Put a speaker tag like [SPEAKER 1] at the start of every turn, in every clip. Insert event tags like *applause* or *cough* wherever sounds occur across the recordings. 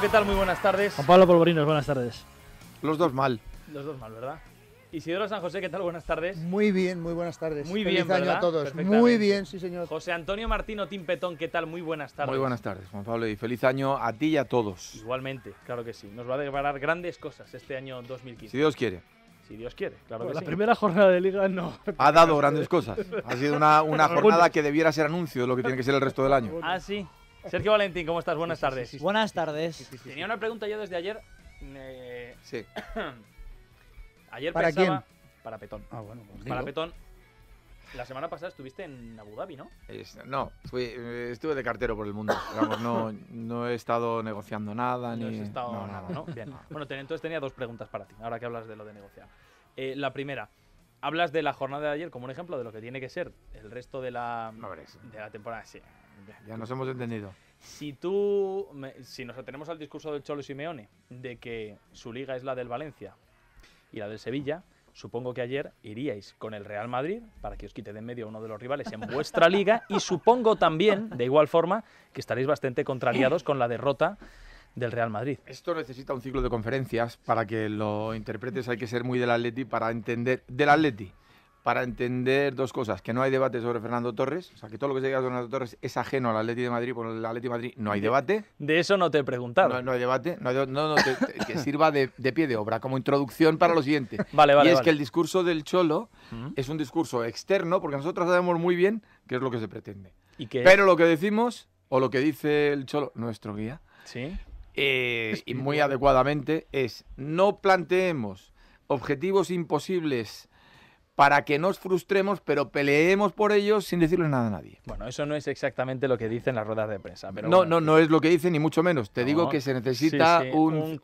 [SPEAKER 1] ¿Qué tal? Muy buenas tardes. Juan
[SPEAKER 2] Pablo Polvorinos, buenas tardes. Los dos mal.
[SPEAKER 1] Los dos mal, ¿verdad? Isidoro San José, ¿qué tal? Buenas tardes. Muy
[SPEAKER 3] bien, muy buenas tardes. Muy Feliz año a todos. Muy bien, sí,
[SPEAKER 1] señor. José Antonio Martino Timpetón, ¿qué tal? Muy buenas tardes. Muy buenas
[SPEAKER 4] tardes, Juan Pablo, y feliz año a ti y a todos.
[SPEAKER 1] Igualmente, claro que sí. Nos va a deparar grandes cosas este año 2015. Si Dios quiere. Si Dios quiere, claro que sí. La
[SPEAKER 4] primera jornada
[SPEAKER 2] de liga no.
[SPEAKER 4] Ha dado grandes cosas. Ha sido una, una *laughs* jornada que debiera ser anuncio de lo que tiene que ser el resto del año.
[SPEAKER 1] Ah, sí. Sergio Valentín, ¿cómo estás? Buenas tardes. Buenas tardes. Tenía una pregunta yo desde ayer. Sí. *coughs* ayer ¿Para pensaba... quién?
[SPEAKER 5] Para Petón. Ah, bueno, pues
[SPEAKER 1] Para Petón. La semana pasada estuviste en Abu Dhabi, ¿no?
[SPEAKER 4] no, fui, eh, estuve de cartero por el mundo. no, he estado negociando nada. No he estado nada, ¿no?
[SPEAKER 1] Bien. Bueno, entonces tenía dos preguntas para ti, ahora que hablas de lo de negociar. Eh, la primera, hablas de la jornada de ayer como un ejemplo de lo que tiene que ser el resto de la, de la temporada. Sí,
[SPEAKER 4] ya nos hemos entendido.
[SPEAKER 1] Si tú, si nos atenemos al discurso del Cholo Simeone, de que su liga es la del Valencia y la del Sevilla, supongo que ayer iríais con el Real Madrid para que os quite de en medio a uno de los rivales en vuestra liga
[SPEAKER 4] y supongo también, de igual forma, que estaréis bastante contrariados con la derrota del Real Madrid. Esto necesita un ciclo de conferencias para que lo interpretes. Hay que ser muy del Atleti para entender del Atleti para entender dos cosas, que no hay debate sobre Fernando Torres, o sea, que todo lo que se diga sobre Fernando Torres es ajeno al Atlético de Madrid, por el Atlético de Madrid no hay debate. De eso no te he preguntado. No, hay debate, no, que sirva de, pie de obra, como introducción para lo siguiente. *laughs* Vale, vale, y es que el discurso del Cholo es un discurso externo, porque nosotros sabemos muy bien qué es lo que se pretende. ¿Y qué Pero lo que decimos, o lo que dice el Cholo, nuestro guía, ¿Sí? Eh, y muy adecuadamente, es no planteemos objetivos imposibles para que nos frustremos, pero peleemos por ellos sin decirle nada a nadie.
[SPEAKER 1] Bueno, eso no es exactamente lo que dicen las ruedas de prensa. no,
[SPEAKER 4] no, no es lo que dicen, ni mucho menos. Te digo que se
[SPEAKER 1] necesita Un,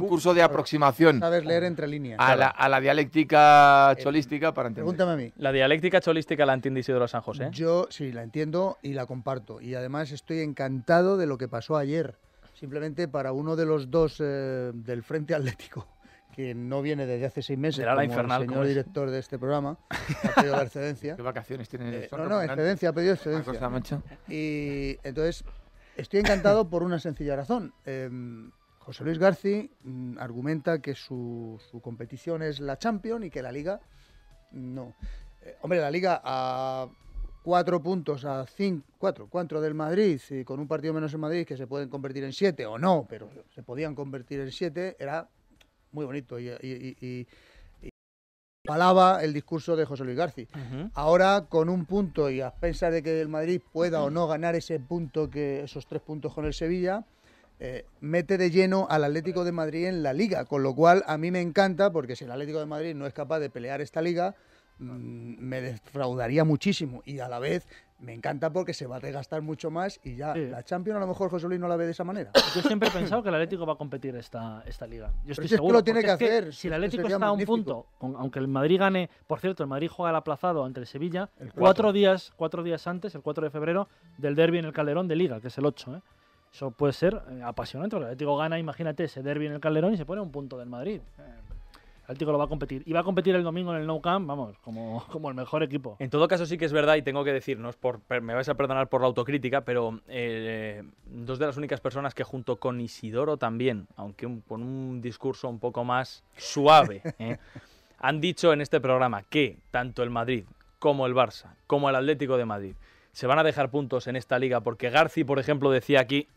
[SPEAKER 1] curso de aproximación. Sabes
[SPEAKER 3] leer entre líneas. A,
[SPEAKER 1] la, dialéctica eh, cholística, para entender. Pregúntame a mí. ¿La dialéctica cholística la entiende Isidoro San José?
[SPEAKER 3] Yo sí, la entiendo y la comparto. Y además estoy encantado de lo que pasó ayer. Simplemente para uno de los dos eh, del Frente Atlético que no viene desde hace seis meses, como infernal, el señor director de este programa, ha pedido la excedencia. *laughs* ¿Qué vacaciones tiene el eh, No, no, excedencia, ha pedido excedencia. Y entonces, estoy encantado por una sencilla razón. Em, José Luis García mm, argumenta que su, competición es la Champion y que la Liga no. Eh, hombre, la Liga a cuatro puntos, a cinco, cuatro, cuatro del Madrid, y con un partido menos en Madrid que se pueden convertir en siete o no, pero se podían convertir en siete, era muy bonito. Y, palaba el discurso de José Luis García. Ahora, con un punto y a pensar de que el Madrid pueda o no ganar ese punto, que esos tres puntos con el Sevilla, eh, mete de lleno al Atlético de Madrid en la liga, con lo cual a mí me encanta porque si el Atlético de Madrid no es capaz de pelear esta liga, mm, me defraudaría muchísimo y a la vez me encanta porque se va a regastar mucho más y ya la Champions a lo mejor José Luis no la ve de esa manera. Yo siempre he pensado
[SPEAKER 2] que el Atlético va a competir esta, esta liga. Yo estoy seguro. tiene que hacer. si el Atlético está a un punto, aunque el Madrid gane, por cierto, el Madrid juega el aplazado ante el Sevilla, cuatro, días, cuatro días antes, el 4 de febrero, del derby en el Calderón de Liga, que es el 8. ¿eh? Eso puede ser eh, apasionante, el Atlético gana, imagínate, ese derby en el Calderón y se pone a un punto del Madrid. Eh, Atlético lo va a competir. Y va a competir el domingo en el No Camp, vamos, como, *laughs* como el mejor equipo. En
[SPEAKER 1] todo caso, sí que es verdad, y tengo que decirnos, por, me vais a perdonar por la autocrítica, pero eh, dos de las únicas personas que junto con Isidoro también, aunque con un discurso un poco más suave, *laughs* ¿eh? han dicho en este programa que tanto el Madrid como el Barça, como el Atlético de Madrid, se van a dejar puntos en esta liga, porque Garci, por ejemplo, decía aquí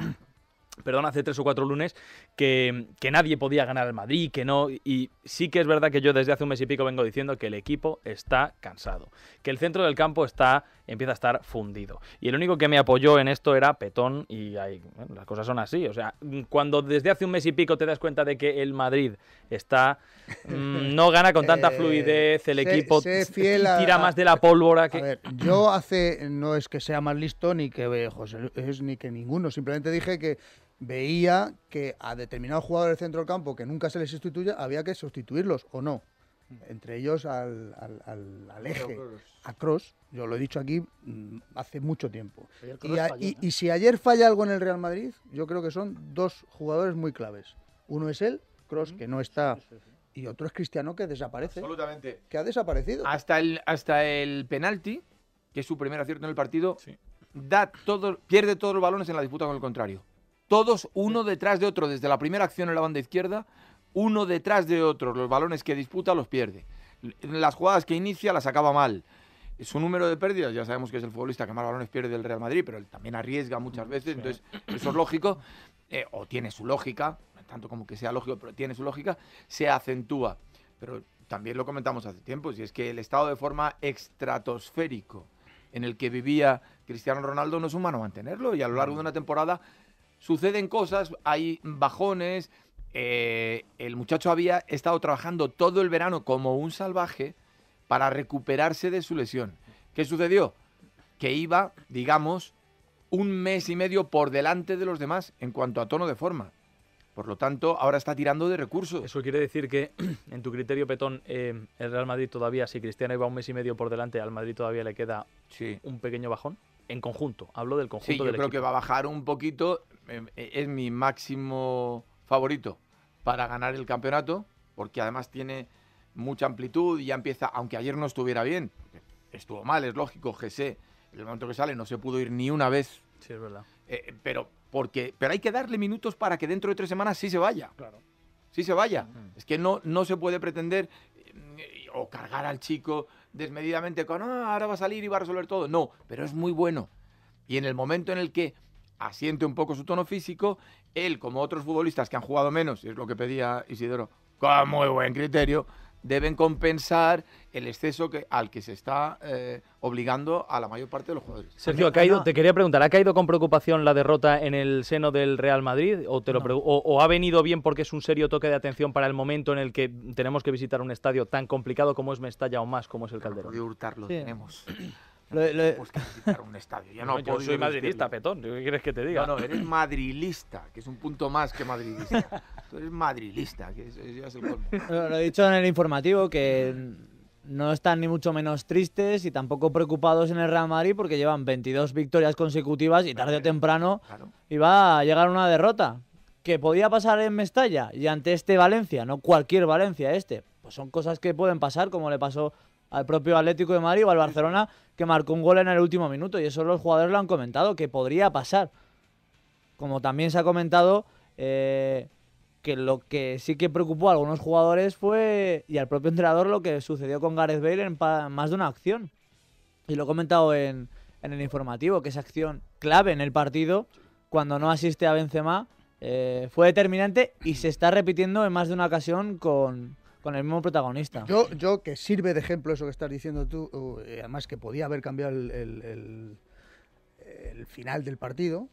[SPEAKER 1] perdón, hace tres o cuatro lunes, que, nadie podía ganar al Madrid, que no. Y sí que es verdad que yo desde hace un mes y pico vengo diciendo que el equipo está cansado, que el centro del campo está empieza a estar fundido. Y el único que me apoyó en esto era Petón y las cosas son así. O sea, cuando desde hace un mes y pico te das cuenta de que el Madrid está *laughs* mm, no gana con tanta eh, fluidez, el equipo tira más de la pólvora que... A
[SPEAKER 3] ver, yo hace, no es que sea más listo ni que José ni que ninguno, simplemente dije que veía que a determinados jugadores del centro del campo que nunca se les sustituya había que sustituirlos o no entre ellos al, al, eje, a Cross. Yo lo he dicho aquí mm, hace mucho tiempo. Y, si ayer falla algo en el Real Madrid, yo creo que son dos jugadores muy claves. Uno es él, Cross, que no está y otro es Cristiano que desaparece.
[SPEAKER 4] Absolutamente.
[SPEAKER 3] Que ha desaparecido.
[SPEAKER 4] Hasta el, hasta el penalti, que es su primer acierto en el partido, da todo, pierde todos los balones en la disputa con el contrario. Todos uno detrás de otro, desde la primera acción en la banda izquierda, uno detrás de otro. Los balones que disputa los pierde. Las jugadas que inicia las acaba mal. Su número de pérdidas, ya sabemos que es el futbolista que más balones pierde del Real Madrid, pero él también arriesga muchas mm, veces, entonces eso es lógico, eh, o tiene su lógica, tanto como que sea lógico, pero tiene su lógica, se acentúa. Pero también lo comentamos hace tiempo, si es que el estado de forma estratosférico en el que vivía Cristiano Ronaldo no es humano mantenerlo, y a lo largo de una temporada suceden cosas, hay bajones, eh, el muchacho había estado trabajando todo el verano como un salvaje para recuperarse de su lesión. ¿Qué sucedió? Que iba, digamos, un mes y medio por delante de los demás en cuanto a tono de forma. Por lo tanto, ahora está tirando de recursos. Eso quiere decir que, *clears throat* en tu criterio, Petón, eh, el
[SPEAKER 1] Real Madrid todavía, si Cristiano iba un mes y medio por delante, al Madrid todavía le queda un pequeño bajón. En
[SPEAKER 4] conjunto, hablo del conjunto. Sí, yo creo que va a bajar un poquito. Eh, es mi máximo favorito para ganar el campeonato, porque además tiene mucha amplitud y ya empieza, aunque ayer no estuviera bien, estuvo mal, es lógico, Gese, en el momento que sale no se pudo ir ni una vez. Sí, es verdad. Eh, eh, pero, porque, pero hay que darle minutos para que dentro de tres semanas sí se vaya. Claro. Sí se vaya. Es que no, no se puede pretender mm, o cargar al chico desmedidamente con, ah, ahora va a salir y va a resolver todo. No, pero es muy bueno. Y en el momento en el que asiente un poco su tono físico. Él, como otros futbolistas que han jugado menos, y es lo que pedía Isidoro, con muy buen criterio, deben compensar el exceso que, al que se está eh, obligando a la mayor parte de los jugadores. Sergio,
[SPEAKER 1] ha caído, te quería preguntar, ¿ha caído con preocupación la derrota en el seno del Real Madrid? ¿O, te lo o, ha venido bien porque es un serio toque de atención para el momento en el que tenemos que visitar un estadio tan complicado como es Mestalla o más como es el Calderón? No, de hurtarlo, tenemos.
[SPEAKER 4] Lo, pues que un estadio. Ya no, yo soy madridista, Petón. ¿Qué quieres que te diga? No, no, eres madrilista, que es un punto más que madridista. *laughs* Tú eres madrilista, que es, es el
[SPEAKER 5] lo, lo he dicho en el informativo, que no están ni mucho menos tristes y tampoco preocupados en el Real Madrid porque llevan 22 victorias consecutivas y tarde o temprano iba a llegar una derrota. Que podía pasar en Mestalla y ante este Valencia, no cualquier Valencia, este. Pues son cosas que pueden pasar, como le pasó al propio Atlético de Madrid o al Barcelona que marcó un gol en el último minuto. Y eso los jugadores lo han comentado, que podría pasar. Como también se ha comentado eh, que lo que sí que preocupó a algunos jugadores fue, y al propio entrenador, lo que sucedió con Gareth Bale en más de una acción. Y lo he comentado en, el informativo, que esa acción clave en el partido, cuando no asiste a Benzema, eh, fue determinante y se está repitiendo en más de una ocasión con, con el mismo protagonista. Yo,
[SPEAKER 3] yo que sirve de ejemplo eso que estás diciendo tú, eh, además que podía haber cambiado el, final del partido,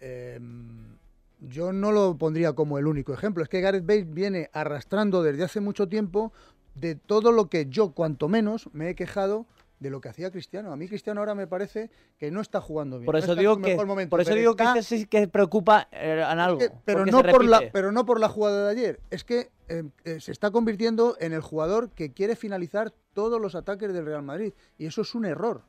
[SPEAKER 3] em, yo no lo pondría como el único ejemplo. Es que Gareth Bale viene arrastrando desde hace mucho tiempo de todo lo que yo, cuanto menos, me he quejado de lo que hacía Cristiano. A mí Cristiano ahora me parece que no está jugando bien. Por eso digo que
[SPEAKER 5] este sí que preocupa eh, en algo. pero no por la
[SPEAKER 3] pero no por la jugada de ayer. Es que em, eh, se está convirtiendo en el jugador que quiere finalizar todos los ataques del Real Madrid y eso es un error.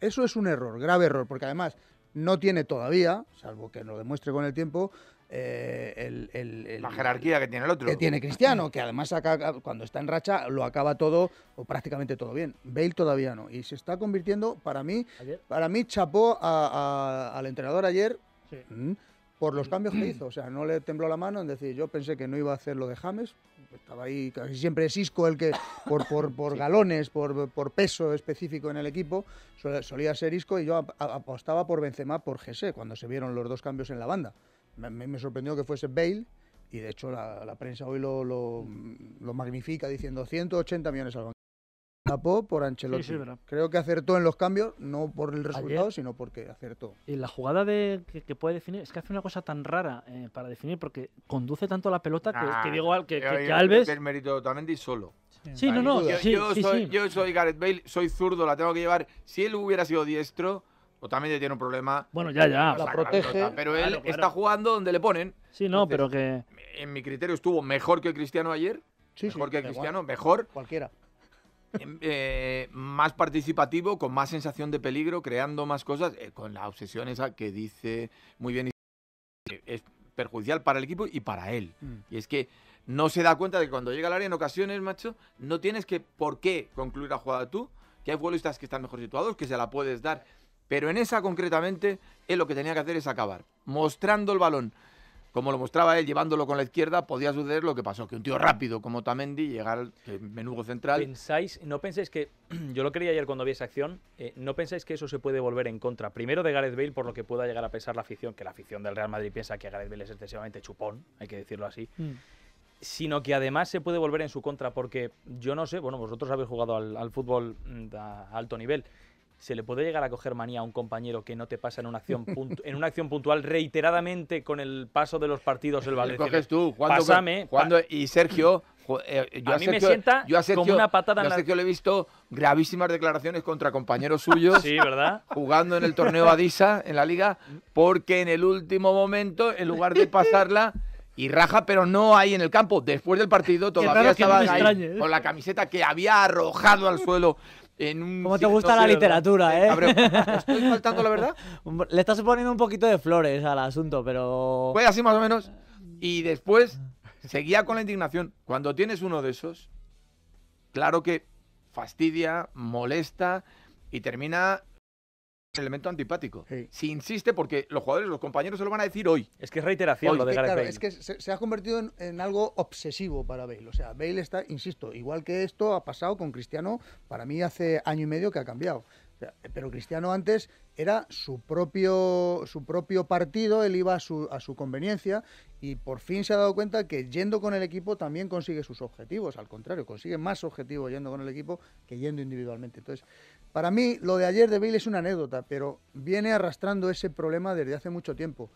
[SPEAKER 3] Eso es un error, grave error, porque además no tiene todavía, salvo que lo demuestre con el tiempo, eh, la jerarquía que tiene el otro. Que tiene Cristiano, que además acá, cuando está en racha lo acaba todo o prácticamente todo bien. Bale todavía no. Y se está convirtiendo, para mí, para mí chapó al entrenador ayer por los cambios que mm. hizo. O sea, no le tembló la mano en decir, yo pensé que no iba a hacer lo de James. Estaba ahí casi siempre Isco el que, por, por, por *laughs* galones, por, por, peso específico en el equipo, solía ser Isco y yo apostaba por Benzema, por Gesé, cuando se vieron los dos cambios en la banda me, sorprendió que fuese Bale y de hecho la, prensa hoy lo, lo, magnifica diciendo 180 millones al banco. Tapó por Ancelotti. Creo que acertó en los cambios, no por el resultado, sino porque acertó. Y la
[SPEAKER 2] jugada de, que, puede definir es que hace una cosa tan rara eh, para definir porque conduce tanto la pelota que, ah, digo que, que, Alves. El
[SPEAKER 4] mérito totalmente y solo. Sí, no, no. yo soy Gareth Bale, soy zurdo, la tengo que llevar. Si él hubiera sido diestro o también tiene un problema. Bueno, ya, ya. La protege. pero él está jugando donde le ponen. Sí, no, pero que. En mi criterio estuvo mejor que Cristiano ayer. Sí, mejor que Cristiano, mejor. Cualquiera. Eh, más participativo, con más sensación de peligro, creando más cosas, eh, con la obsesión esa que dice muy bien. Eh, es perjudicial para el equipo y para él. Mm. Y es que no se da cuenta de que cuando llega al área en ocasiones, macho, no tienes que por qué concluir la jugada tú, que hay futbolistas que están mejor situados, que se la puedes dar. Pero en esa concretamente, él lo que tenía que hacer es acabar, mostrando el balón. Como lo mostraba él, llevándolo con la izquierda, podía suceder lo que pasó, que un tío rápido como Tamendi llegara al eh, menudo central. ¿Pensáis,
[SPEAKER 1] no pensáis que, *clears throat* yo lo creía ayer cuando vi esa acción, eh, no pensáis que eso se puede volver en contra, primero de Gareth Bale, por lo que pueda llegar a pensar la afición, que la afición del Real Madrid piensa que Gareth Bale es excesivamente chupón, hay que decirlo así, mm. sino que además se puede volver en su contra, porque yo no sé, bueno, vosotros habéis jugado al, al fútbol mm, a alto nivel, ¿Se le puede llegar a coger manía a un compañero que no te pasa en una acción, en una acción puntual reiteradamente con el paso de los partidos el Valencia? coges tú? ¿Cuándo, Pásame,
[SPEAKER 4] y Sergio, eh, yo a, mí me sienta como una patada. Yo a Sergio le he visto gravísimas declaraciones contra compañeros suyos. *laughs* sí, ¿verdad? Jugando en el torneo Adisa, en la liga, porque en el último momento, en lugar de pasarla y raja, pero no ahí en el campo. Después del partido todavía estaba ahí, ¿eh? con la camiseta que había arrojado al suelo como te gusta la literatura, eh? *laughs* ¿Estoy faltando la verdad?
[SPEAKER 5] Le estás poniendo un poquito de flores al asunto,
[SPEAKER 4] pero... Fue así más o menos. Y después seguía con la indignación. Cuando tienes uno de esos, claro que fastidia, molesta y termina elemento antipático. Si insiste, porque los jugadores, los compañeros se lo van a decir hoy. Es que es reiteración lo de Gareth Bale. Es que
[SPEAKER 3] se, ha convertido en, algo obsesivo para Bale. O sea, Bale está, insisto, igual que esto ha pasado con Cristiano, para mí hace año y medio que ha cambiado. pero Cristiano antes era su propio, su propio partido, él iba a su, a su conveniencia y por fin se ha dado cuenta que yendo con el equipo también consigue sus objetivos. Al contrario, consigue más objetivos yendo con el equipo que yendo individualmente. Entonces, para mí, lo de ayer de Bale es una anécdota, pero viene arrastrando ese problema desde hace mucho tiempo.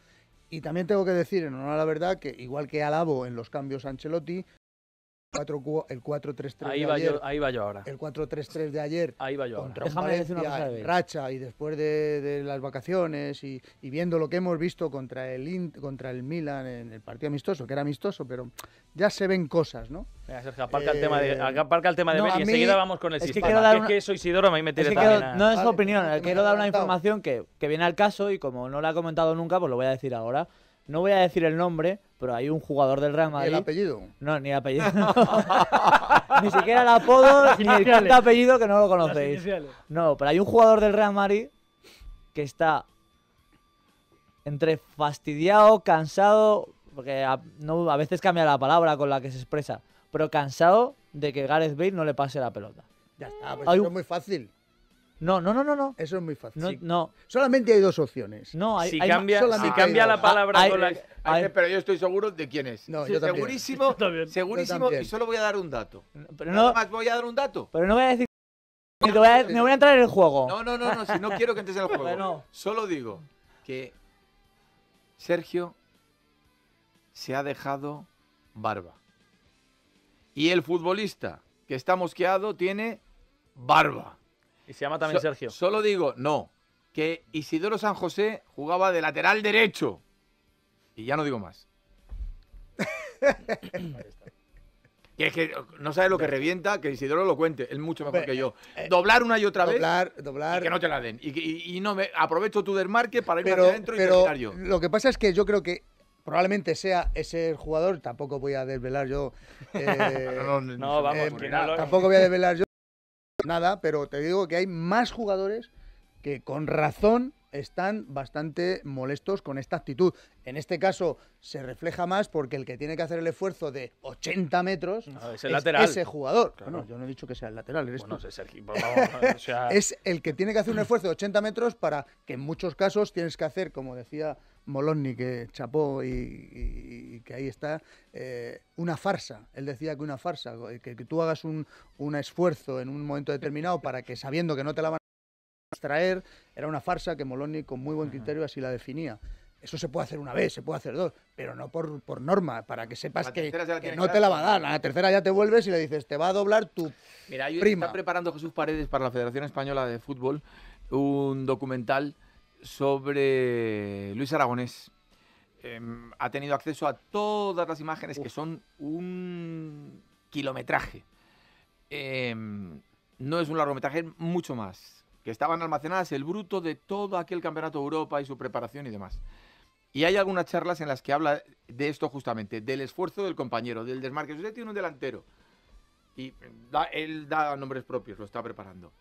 [SPEAKER 3] Y también tengo que decir, en honor a la verdad, que igual que alabo en los cambios Ancelotti, 4, el 4-3-3 de va ayer, yo, ahí va yo ahora. El 4-3-3 de ayer. Ahí va yo ahora. Déjame decir una cosa de racha y después de, de las vacaciones y, y, viendo lo que hemos visto contra el contra el Milan en el partido amistoso, que era amistoso, pero ya se ven cosas, ¿no?
[SPEAKER 1] Venga, Sergio, aparca, eh, el tema de, aparca el tema de Messi.
[SPEAKER 3] Enseguida vamos con el es sistema. Que es que
[SPEAKER 1] soy Isidoro, me es que quiero, No es
[SPEAKER 3] vale, opinión, quiero dar una información que, que
[SPEAKER 5] viene al caso y como no la ha comentado nunca, pues lo voy a decir ahora. No voy a decir el nombre, pero hay un jugador del Real Madrid. ¿El apellido? No, ni el apellido. *laughs* ni siquiera el apodo, ni el apellido que no lo conocéis. No, pero hay un jugador del Real Madrid que está entre fastidiado, cansado, porque a, veces cambia la palabra con la que se expresa, pero cansado de que Gareth Bale no le pase la pelota.
[SPEAKER 3] Ya está, pues es muy fácil. No, no, no, no, Eso es muy fácil. No, Solamente hay dos opciones. No, hay, si cambia, si cambia la palabra
[SPEAKER 4] pero yo estoy seguro de quién es. segurísimo, segurísimo y solo voy a dar un dato. Pero voy a dar un dato.
[SPEAKER 5] Pero no voy a decir me voy, a, entrar en el juego. No, no, no, no, si no *laughs* quiero
[SPEAKER 4] que entres en el juego. Solo digo que Sergio se ha dejado barba. Y el futbolista que está mosqueado tiene barba. Y se llama también Sergio. Solo digo, no, que Isidoro San José jugaba de lateral derecho. Y ya no digo más. *laughs* que es que no sabes lo que revienta, que Isidoro lo cuente, es
[SPEAKER 3] mucho mejor que yo.
[SPEAKER 4] Eh, eh, doblar una y otra vez. Doblar, doblar. Y que no te la den. Y, y, no me aprovecho tu desmarque para irme pero, adentro y yo. Lo
[SPEAKER 3] que pasa es que yo creo que probablemente sea ese jugador, tampoco voy a desvelar yo.
[SPEAKER 4] *laughs* Eh, no, vamos, tampoco voy a desvelar
[SPEAKER 3] yo nada, pero te digo que hay más jugadores que con razón están bastante molestos con esta actitud. En este caso se refleja más porque el que tiene que hacer el esfuerzo de 80 metros ah, es, el lateral. ese jugador. yo no he dicho que sea el lateral, bueno, *laughs* es el que tiene que hacer un esfuerzo de 80 metros para que en muchos casos tienes que hacer, como decía Moloni que chapó y, que ahí está, eh, una farsa. Él decía que una farsa, que, tú hagas un, esfuerzo en un momento determinado para que sabiendo que no te la van a extraer, era una farsa que Molonny con muy buen criterio así la definía. Eso se puede hacer una vez, se puede hacer dos, pero no por, norma, para que sepas que, que, no te la va a dar. A la tercera ya te vuelves y le dices, te va a doblar tu Mira, prima.
[SPEAKER 4] Está preparando Jesús Paredes para la Federación Española de Fútbol un documental sobre Luis Aragonés. Em, ha tenido acceso a todas las imágenes que son un kilometraje. Em, no es un largometraje, mucho más. Que estaban almacenadas el bruto de todo aquel campeonato de Europa y su preparación y demás. Y hay algunas charlas en las que habla de esto justamente, del esfuerzo del compañero, del desmarque. Usted tiene un delantero y él da nombres propios, lo está preparando.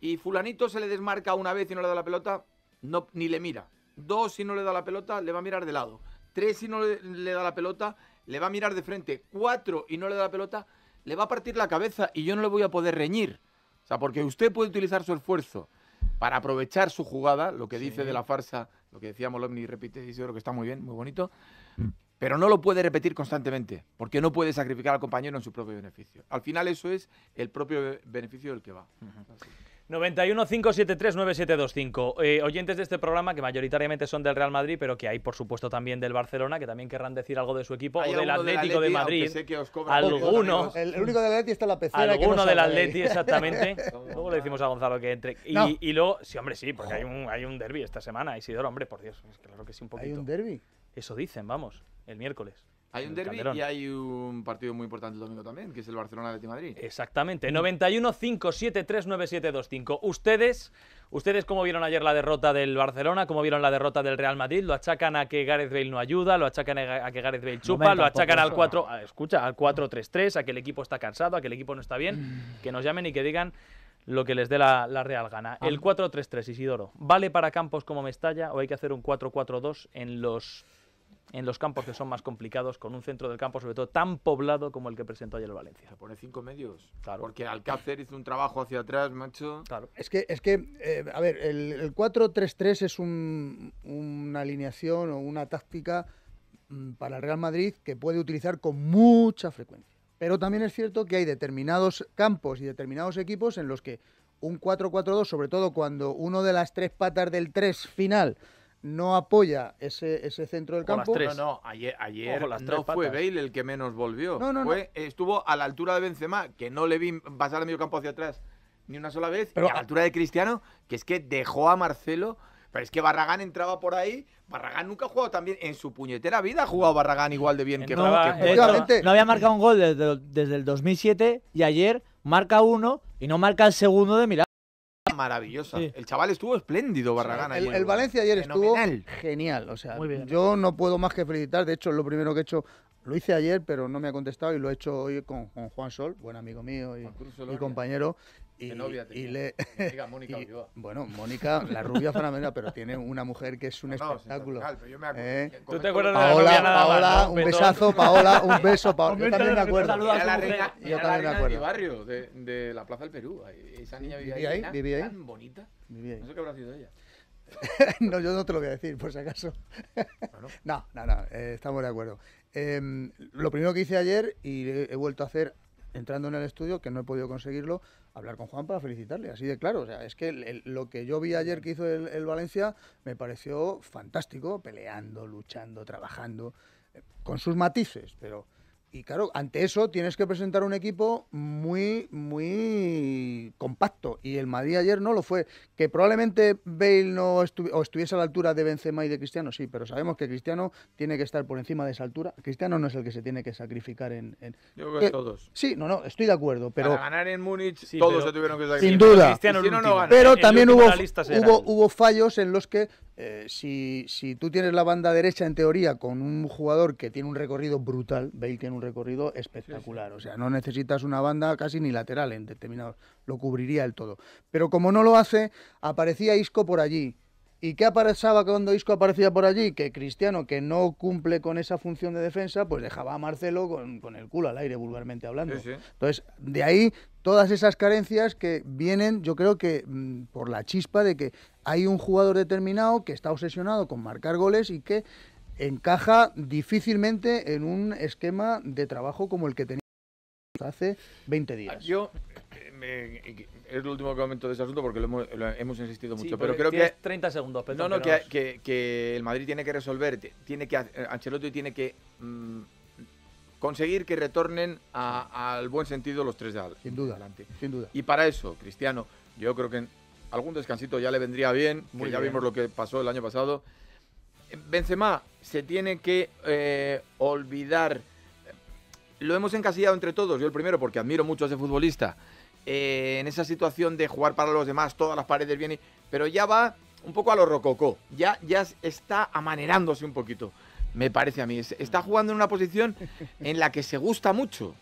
[SPEAKER 4] Y fulanito se le desmarca una vez y no le da la pelota, no, ni le mira. Dos, si no le da la pelota, le va a mirar de lado. Tres, si no le, da la pelota, le va a mirar de frente. Cuatro, y no le da la pelota, le va a partir la cabeza y yo no le voy a poder reñir. O sea, porque usted puede utilizar su esfuerzo para aprovechar su jugada, lo que dice de la farsa, lo que decíamos Lomni repite, y creo que está muy bien, muy bonito, mm. pero no lo puede repetir constantemente, porque no puede sacrificar al compañero en su propio beneficio. Al final eso es el propio beneficio del que va.
[SPEAKER 1] 91-573-9725. Eh, oyentes de este programa, que mayoritariamente son del Real Madrid, pero que hay, por supuesto, también del Barcelona, que también querrán decir algo de su equipo, o del Atlético de, Madrid. Alguno. El, único del Atleti está la pecera. Alguno del Atleti, exactamente. *laughs* luego le decimos a Gonzalo que entre. Y, luego, sí, hombre, sí, porque hay un, hay un derby esta semana. Isidoro, hombre, por Dios, claro que sí, un poquito. ¿Hay un derby? Eso dicen, vamos, el miércoles. Hay un derby y
[SPEAKER 4] hay un partido muy importante el domingo también, que es el Barcelona de Madrid. Exactamente. 91
[SPEAKER 1] 5739725 Ustedes, ustedes como vieron ayer la derrota del Barcelona, como vieron la derrota del Real Madrid, lo achacan a que Gareth Bale no ayuda, lo achacan a que Gareth Bale chupa, lo achacan al 4, escucha, al 4-3-3, a que el equipo está cansado, a que el equipo no está bien, *clears throat* que nos llamen y que digan lo que les dé la, real gana. El 4-3-3, ah. Isidoro, ¿vale para campos como Mestalla o hay que hacer un 4-4-2 en los en los campos que son más complicados, con un centro del
[SPEAKER 4] campo sobre todo tan poblado como el que presentó ayer el Valencia. Se pone cinco medios, claro. porque Alcácer hizo un trabajo hacia atrás, macho. Claro. Es
[SPEAKER 3] que, es que eh, a ver, el, 4-3-3 es una alineación o una táctica mm, para el Real Madrid que puede utilizar con mucha frecuencia. Pero también es cierto que hay determinados campos y determinados equipos en los que un 4-4-2, sobre todo cuando uno de las tres patas del 3 final no apoya ese, ese centro del campo. No, no,
[SPEAKER 4] ayer, fue Bale el que menos volvió. Estuvo a la altura de Benzema, que no le vi pasar al medio campo hacia atrás ni una sola vez. y a la altura de Cristiano, que es que dejó a Marcelo. Pero es que Barragán entraba por ahí. Barragán nunca ha jugado tan bien. En su puñetera vida ha jugado Barragán igual de bien que no,
[SPEAKER 5] había marcado un gol desde, desde el 2007 y ayer marca uno y no
[SPEAKER 3] marca el segundo de Milán
[SPEAKER 4] maravillosa. El chaval estuvo espléndido,
[SPEAKER 5] Barragán. el,
[SPEAKER 3] Valencia ayer estuvo genial. O sea, yo no puedo más que felicitar. De hecho, lo primero que he hecho lo hice ayer, pero no me ha contestado y lo he hecho hoy con, Juan Sol, buen amigo mío y compañero. Y, le... Mónica, *laughs* Mónica y, Bueno, Mónica, la rubia fenomenal, pero tiene una mujer que es un espectáculo. Eh, ¿Tú te acuerdas Paola, de la novia nada más, ¿no? un besazo, Paola, un beso, Paola. yo también me acuerdo. a la reina, yo también me acuerdo. de
[SPEAKER 4] barrio, de, de, la Plaza del Perú. Esa niña vivía, ahí, ahí, vivía tan ahí. bonita. No sé qué habrá sido ella.
[SPEAKER 3] *laughs* no, yo no te lo voy a decir, por si acaso. *laughs* no, no, no, eh, estamos de acuerdo. Eh, lo primero que hice ayer, y he vuelto a hacer entrando en el estudio, que no he podido conseguirlo, hablar con Juan para felicitarle. Así de claro, o sea, es que lo que yo vi ayer que hizo el, Valencia me pareció fantástico, peleando, luchando, trabajando, eh, con sus matices, pero y claro, ante eso tienes que presentar un equipo muy, muy compacto. Y el Madrid ayer no lo fue. Que probablemente Bale no estuviese a la altura de Benzema y de Cristiano, sí, pero sabemos que Cristiano tiene que estar por encima de esa altura. Cristiano no es el que se tiene que sacrificar en. Yo creo que eh, todos. Sí, no, no, estoy de acuerdo. Pero... Para ganar
[SPEAKER 4] en Múnich, todos se tuvieron que sacrificar. Sin duda. Pero también hubo,
[SPEAKER 3] hubo, fallos en los que eh, si, si tú tienes la banda derecha en teoría con un jugador que tiene un recorrido brutal, Bale tiene un recorrido espectacular. O sea, no necesitas una banda casi ni lateral en determinados. Lo cubriría el todo. Pero como no lo hace, aparecía Isco por allí. ¿Y qué aparecía cuando Isco aparecía por allí? Que Cristiano, que no cumple con esa función de defensa, pues dejaba a Marcelo con, el culo al aire, vulgarmente hablando. Entonces, de ahí todas esas carencias que vienen, yo creo que mm, por la chispa de que hay un jugador determinado que está obsesionado con marcar goles y que encaja difícilmente en un esquema de trabajo como el que teníamos hace 20 días. Ah,
[SPEAKER 4] yo eh, eh, es lo último que de ese asunto porque lo hemos, insistido mucho, pero creo que 30 segundos, perdón, No, no, que, el Madrid tiene que resolver, tiene que eh, Ancelotti tiene que mm, conseguir que retornen al buen sentido los tres de al, sin duda, adelante. Sin duda. Y para eso, Cristiano, yo creo que algún descansito ya le vendría bien, Muy ya vimos lo que pasó el año pasado. Benzema se tiene que eh, olvidar. Lo hemos encasillado entre todos, yo el primero, porque admiro mucho a ese futbolista. Eh, en esa situación de jugar para los demás, todas las paredes vienen, Pero ya va un poco a lo rococó. Ya, ya está amanerándose un poquito, me parece a mí. Está jugando en una posición en la que se gusta mucho.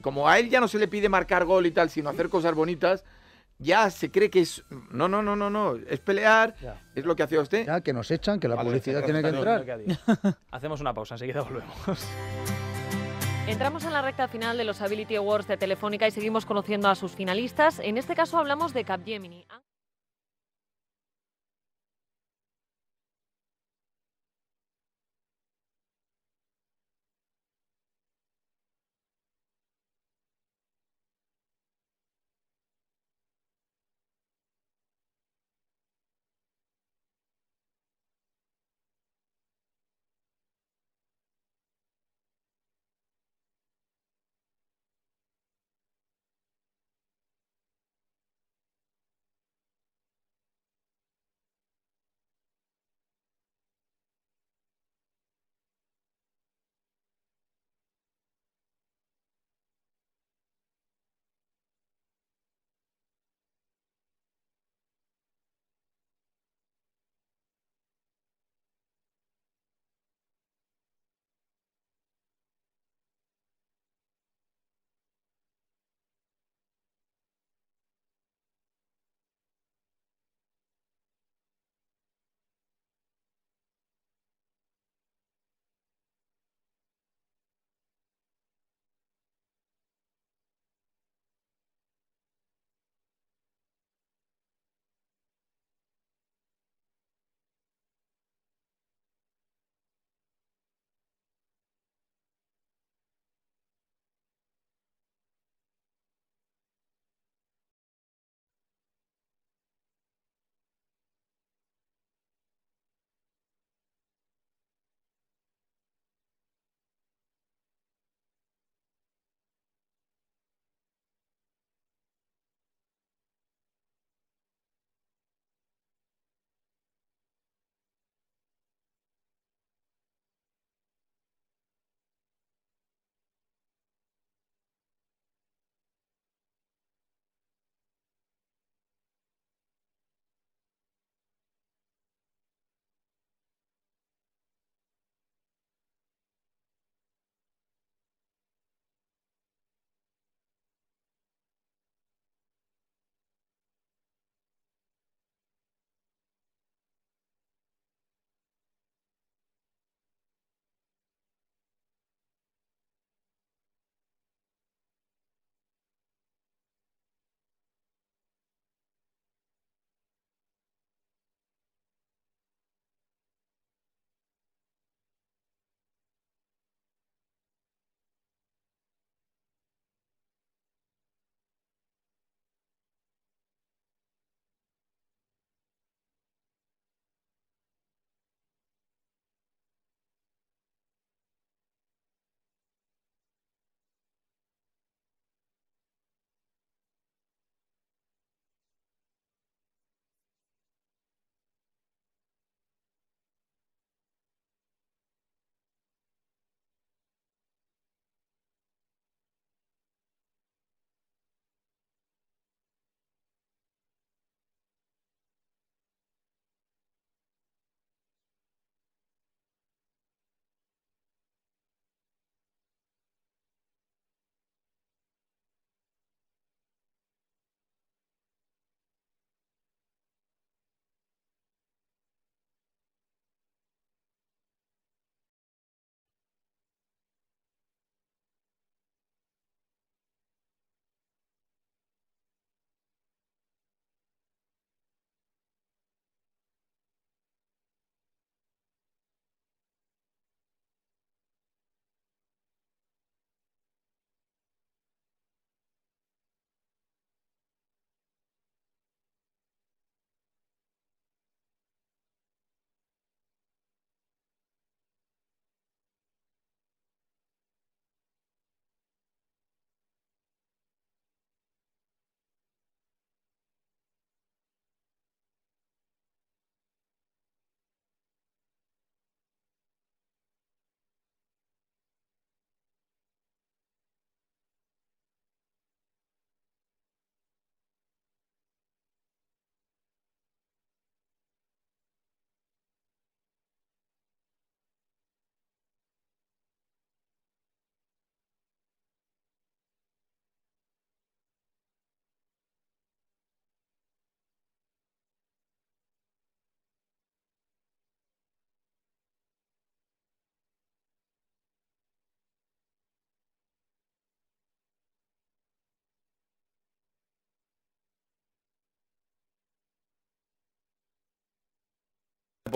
[SPEAKER 4] Como a él ya no se le pide marcar gol y tal, sino hacer cosas bonitas ya se cree que es. No, no, no, no, no. Es pelear, es lo que hacía usted.
[SPEAKER 3] Ya, que nos echan, que la publicidad tiene que entrar. *laughs*
[SPEAKER 4] Hacemos una pausa, enseguida volvemos. Entramos en la recta final de los Ability Awards de Telefónica y seguimos conociendo a sus finalistas. En este
[SPEAKER 5] caso hablamos de Capgemini.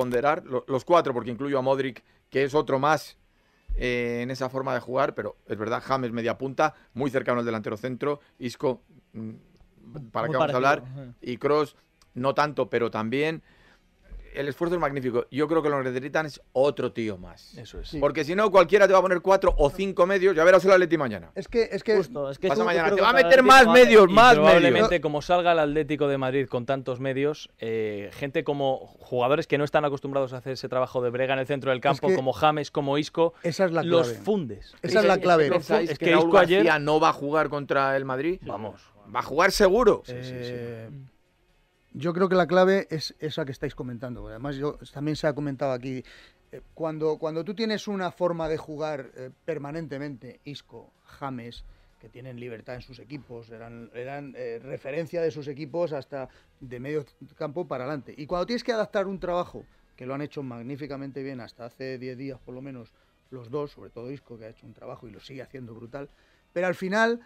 [SPEAKER 4] ponderar, los cuatro, porque incluyo a Modric, que es otro más eh, en esa forma de jugar, pero es verdad, James media punta, muy cercano al delantero centro, Isco, mm,
[SPEAKER 3] ¿para que vamos a hablar?
[SPEAKER 4] Y Cross, no tanto, pero también el esfuerzo es magnífico. Yo creo que lo que es otro tío más. Eso es. Porque si no, cualquiera te va a poner cuatro o cinco medios. Ya verás el Atlético mañana.
[SPEAKER 3] Es que, es que. es que mañana. Te va a meter más medios,
[SPEAKER 4] más más probablemente, como
[SPEAKER 1] salga el Atlético de Madrid con tantos medios, eh, gente como jugadores que no están acostumbrados a hacer ese trabajo de brega en el centro del campo, como James, como Isco, esa es la los fundes. Esa es la
[SPEAKER 4] clave. Es que, es que, Isco ayer no va a jugar contra el Madrid. Vamos. Va a jugar
[SPEAKER 3] seguro. Sí, Sí, sí, eh, yo creo que la clave es esa que estáis comentando. Además, yo, también se ha comentado aquí. Eh, cuando, cuando tú tienes una forma de jugar eh, permanentemente, Isco, James, que tienen libertad en sus equipos, eran, eran eh, referencia de sus equipos hasta de medio campo para adelante. Y cuando tienes que adaptar un trabajo, que lo han hecho magníficamente bien hasta hace 10 días por lo menos, los dos, sobre todo Isco, que ha hecho un trabajo y lo sigue haciendo brutal, pero al final,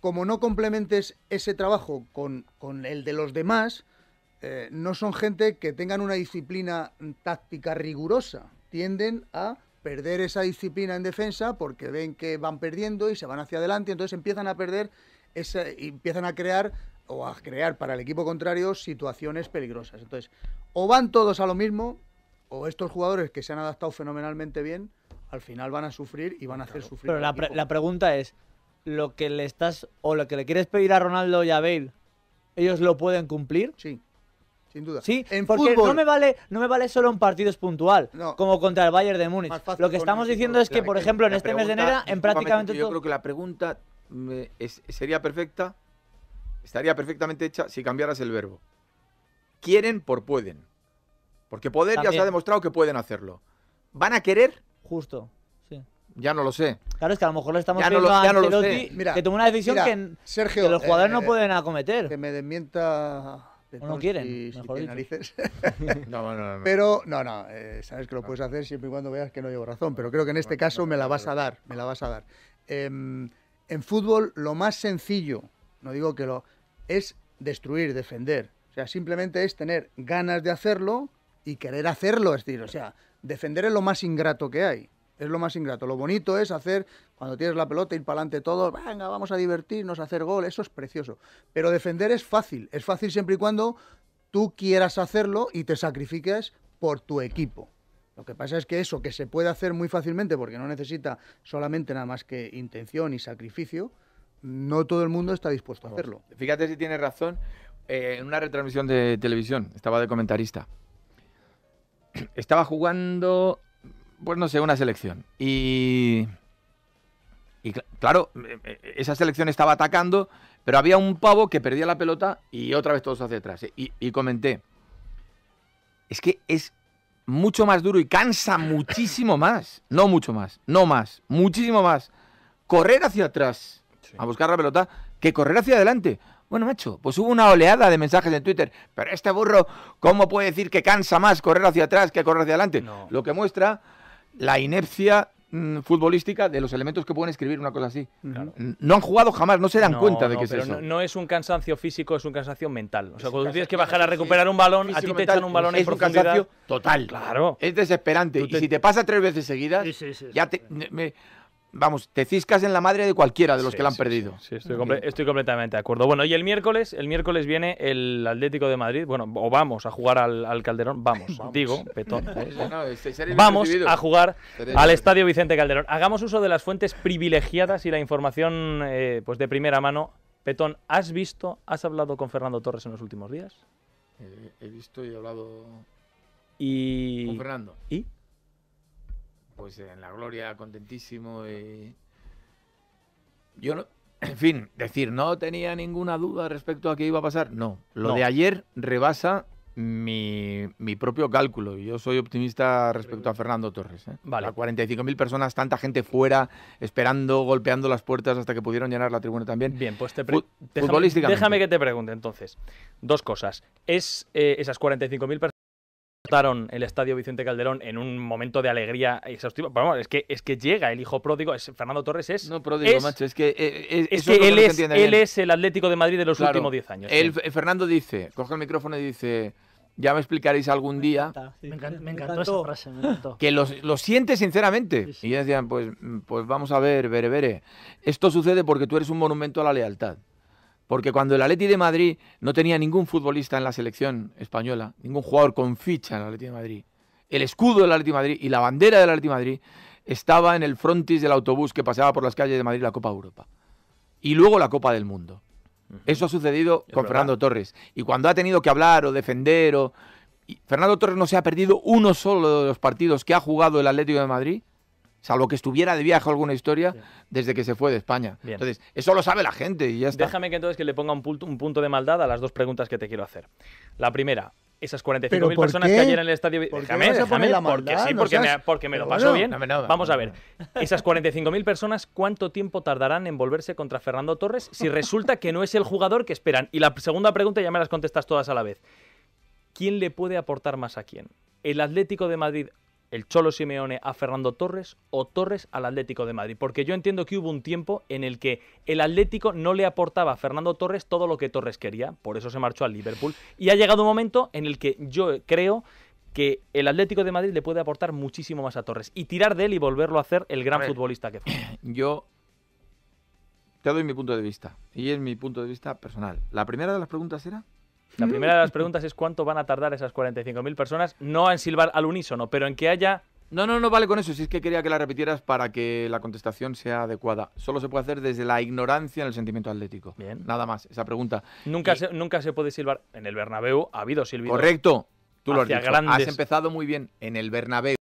[SPEAKER 3] como no complementes ese trabajo con, con el de los demás, eh, no son gente que tengan una disciplina táctica rigurosa. Tienden a perder esa disciplina en defensa porque ven que van perdiendo y se van hacia adelante, entonces empiezan a perder esa, y empiezan a crear o a crear para el equipo contrario situaciones peligrosas. Entonces, o van todos a lo mismo, o estos jugadores que se han adaptado fenomenalmente bien, al final van a sufrir y van a hacer sufrir. Pero la, la,
[SPEAKER 5] pregunta es, ¿lo que le estás o lo que le quieres pedir a Ronaldo y a Bale, ellos lo pueden cumplir? Sí sin duda. Sí, en porque no me vale no me vale solo un partido es puntual, como contra el Bayern de Múnich. Lo que estamos diciendo es que, por ejemplo, en este mes de enero, en prácticamente Yo creo
[SPEAKER 4] que la pregunta mm, sería perfecta, estaría perfectamente hecha si cambiaras el verbo. Quieren por pueden. Porque poder ya se ha demostrado que pueden hacerlo. ¿Van a querer? Justo. Ya no lo sé.
[SPEAKER 5] Claro, es que a lo mejor le estamos viendo que tomó una decisión que, los jugadores no eh, pueden
[SPEAKER 3] acometer. Que me desmienta no quieren, *laughs* no, no, Pero, no, no, eh, sabes que lo puedes hacer siempre y cuando veas que no llevo razón, pero creo que en este caso me la vas a dar, me la vas a dar. Em, en fútbol, lo más sencillo, no digo que lo, es destruir, defender. O sea, simplemente es tener ganas de hacerlo y querer hacerlo, es decir, o sea, defender es lo más ingrato que hay es lo más ingrato. Lo bonito es hacer, cuando tienes la pelota, ir para adelante todo. venga, vamos a divertirnos, a hacer gol, eso es precioso. Pero defender es fácil, es fácil siempre y cuando tú quieras hacerlo y te sacrifiques por tu equipo. Lo que pasa es que eso, que se puede hacer muy fácilmente porque no necesita solamente nada más que intención y sacrificio, no todo el mundo está dispuesto a hacerlo. Fíjate si tienes razón,
[SPEAKER 4] eh, en una retransmisión de televisión, estaba de comentarista, *clears throat* estaba jugando pues no sé, una selección. Y, y claro, eh, eh, esa selección estaba atacando, pero había un pavo que perdía la pelota y otra vez todos hacia atrás. Eh, y, comenté, es que es mucho más duro y cansa muchísimo más, no mucho más, no más, muchísimo más correr hacia atrás a buscar la pelota que correr hacia adelante. Bueno, macho, pues hubo una oleada de mensajes en Twitter. Pero este burro, ¿cómo puede decir que cansa más correr hacia atrás que correr hacia adelante? Lo que muestra la inepcia mm, futbolística de los elementos que pueden escribir una cosa así. No han jugado jamás, no se dan cuenta de que es eso. No,
[SPEAKER 1] no, es un cansancio físico, es un cansancio
[SPEAKER 4] mental. O sea, cuando tienes
[SPEAKER 1] que bajar a recuperar un balón, a ti te echan un balón es en un cansancio
[SPEAKER 4] total. Claro. Es desesperante. Y si te pasa tres veces seguidas, ya te vamos, te ciscas en la madre de cualquiera de los que la han perdido. Sí, estoy,
[SPEAKER 1] completamente de acuerdo. Bueno, y el miércoles, el miércoles viene el Atlético de Madrid, bueno, o vamos a jugar al, Calderón, vamos, digo, petón. *laughs* vamos a jugar al Estadio Vicente Calderón. Hagamos uso de las fuentes privilegiadas y la información eh, pues de primera mano. Petón, ¿has visto, has hablado con Fernando Torres en los últimos días?
[SPEAKER 4] Eh, he visto y he hablado
[SPEAKER 1] y...
[SPEAKER 4] con Fernando. ¿Y? pues en la gloria contentísimo. Yo no, *clears throat* en fin, decir, no tenía ninguna duda respecto a qué iba a pasar. No, lo de ayer rebasa mi, propio cálculo. Yo soy optimista respecto a Fernando Torres. ¿eh? Vale. A 45.000 personas, tanta gente fuera, esperando, golpeando las puertas hasta que pudieron llenar la tribuna también. Bien, pues te pregunto. déjame,
[SPEAKER 1] que te pregunte entonces. Dos cosas. ¿Es eh, esas 45.000 personas? el estadio Vicente Calderón en un momento de alegría exhaustiva. es que, es que llega el hijo pródigo, Fernando Torres es.
[SPEAKER 2] No, pródigo, que. él, es, el Atlético de
[SPEAKER 4] Madrid de los últimos 10 años. Fernando dice, coge el micrófono y dice. Ya me explicaréis algún día.
[SPEAKER 5] me, encantó, me, frase, me encantó. Que
[SPEAKER 4] lo siente sinceramente. y decían, pues, pues vamos a ver, Bere Bere. Esto sucede porque tú eres un monumento a la lealtad. Porque cuando el Atlético de Madrid no tenía ningún futbolista en la selección española, ningún jugador con ficha en el Atlético de Madrid, el escudo del Atleti de Madrid y la bandera del Atleti de Madrid estaba en el frontis del autobús que pasaba por las calles de Madrid la Copa Europa. Y luego la Copa del Mundo. Eso ha sucedido con Fernando Torres. Y cuando ha tenido que hablar o defender o... Fernando Torres no se ha perdido uno solo de los partidos que ha jugado el Atlético de Madrid salvo que estuviera de viaje alguna historia, desde que se fue de España. Entonces, eso lo sabe la gente y ya está.
[SPEAKER 1] Déjame que entonces que le ponga un punto, de maldad a las dos preguntas que te quiero hacer. La primera, esas 45.000 personas que ayer en el estadio. Déjame, déjame, la porque porque, me, porque me lo paso bien. Vamos a ver, esas 45.000 personas, ¿cuánto tiempo tardarán en volverse contra Fernando Torres si resulta que no es el jugador que esperan? Y la segunda pregunta ya me las contestas todas a la vez. ¿Quién le puede aportar más a quién? ¿El Atlético de Madrid el Cholo Simeone a Fernando Torres o Torres al Atlético de Madrid. Porque yo entiendo que hubo un tiempo en el que el Atlético no le aportaba a Fernando Torres todo lo que Torres quería, por eso se marchó al Liverpool. Y ha llegado un momento en el que yo creo que el Atlético de Madrid le puede aportar muchísimo más a Torres
[SPEAKER 4] y tirar de él y volverlo a hacer el gran futbolista que fue. *clears throat* Yo te doy mi punto de vista y es mi punto de vista personal. La primera de las preguntas
[SPEAKER 1] era... La primera de las preguntas es cuánto van a tardar esas 45.000 personas, no en silbar al unísono,
[SPEAKER 4] pero en que haya... No, no, no vale con eso. Si es que quería que la repitieras para que la contestación sea adecuada. Solo se puede hacer desde la ignorancia en el sentimiento atlético. Bien. Nada más, esa pregunta. Nunca, se, nunca se puede silbar. En el Bernabéu ha habido silbidos. Correcto. Tú lo has dicho. Grandes... Has empezado muy bien. En el Bernabéu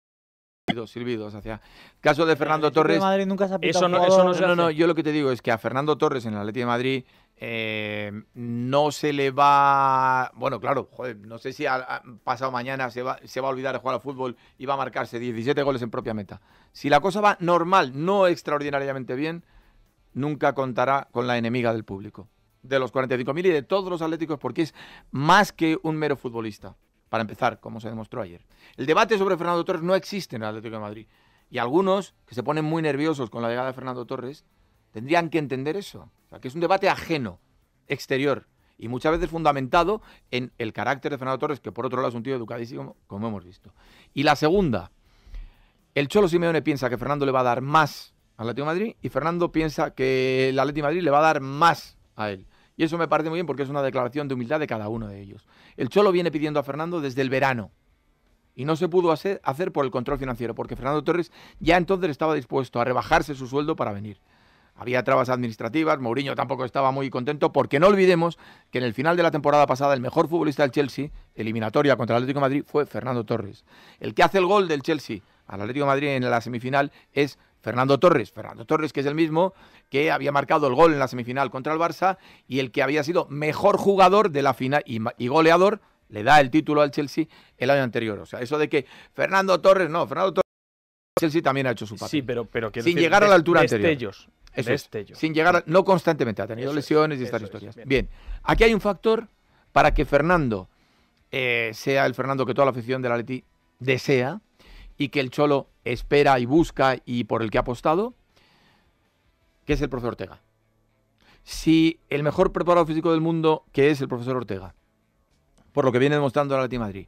[SPEAKER 4] silbidos hacia caso de Fernando Torres de Madrid nunca se ha eso no, eso no, no, no, yo lo que te digo es que a Fernando Torres en el Atlético de Madrid eh, no se le va. Bueno, claro, no sé si ha pasado mañana se va, se va a olvidar de jugar al fútbol y va a marcarse 17 goles en propia meta. Si la cosa va normal, no extraordinariamente bien, nunca contará con la enemiga del público, de los 45.000 y de todos los atléticos, porque es más que un mero futbolista, para empezar, como se demostró ayer. El debate sobre Fernando Torres no existe en el Atlético de Madrid. Y algunos que se ponen muy nerviosos con la llegada de Fernando Torres Tendrían que entender eso. que es un debate ajeno, exterior y muchas veces fundamentado en el carácter de Fernando Torres, que por otro lado es un tío educadísimo, como hemos visto. Y la segunda, el Cholo Simeone piensa que Fernando le va a dar más al Atlético Madrid y Fernando piensa que el Atlético Madrid le va a dar más a él. Y eso me parece muy bien porque es una declaración de humildad de cada uno de ellos. El Cholo viene pidiendo a Fernando desde el verano y no se pudo hacer por el control financiero porque Fernando Torres ya entonces estaba dispuesto a rebajarse su sueldo para venir había trabas administrativas, Mourinho tampoco estaba muy contento, porque no olvidemos que en el final de la temporada pasada el mejor futbolista del Chelsea, eliminatoria contra el Atlético de Madrid, fue Fernando Torres. El que hace el gol del Chelsea al Atlético de Madrid en la semifinal es Fernando Torres. Fernando Torres, que es el mismo que había marcado el gol en la semifinal contra el Barça y el que había sido mejor jugador de la final y, goleador, le da el título al Chelsea el año anterior. O sea, eso de que Fernando Torres, no, Fernando Torres. Chelsea también ha hecho su parte. Sí, pero, pero que sin llegar a la altura destellos, anterior sin llegar, no constantemente, ha tenido lesiones y estas historias. bien. aquí hay un factor para que Fernando eh, sea el Fernando que toda la afición de la Atleti desea y que el Cholo espera y busca y por el que ha apostado, que es el profesor Ortega. Si el mejor preparado físico del mundo, que es el profesor Ortega, por lo que viene demostrando el Atleti Madrid,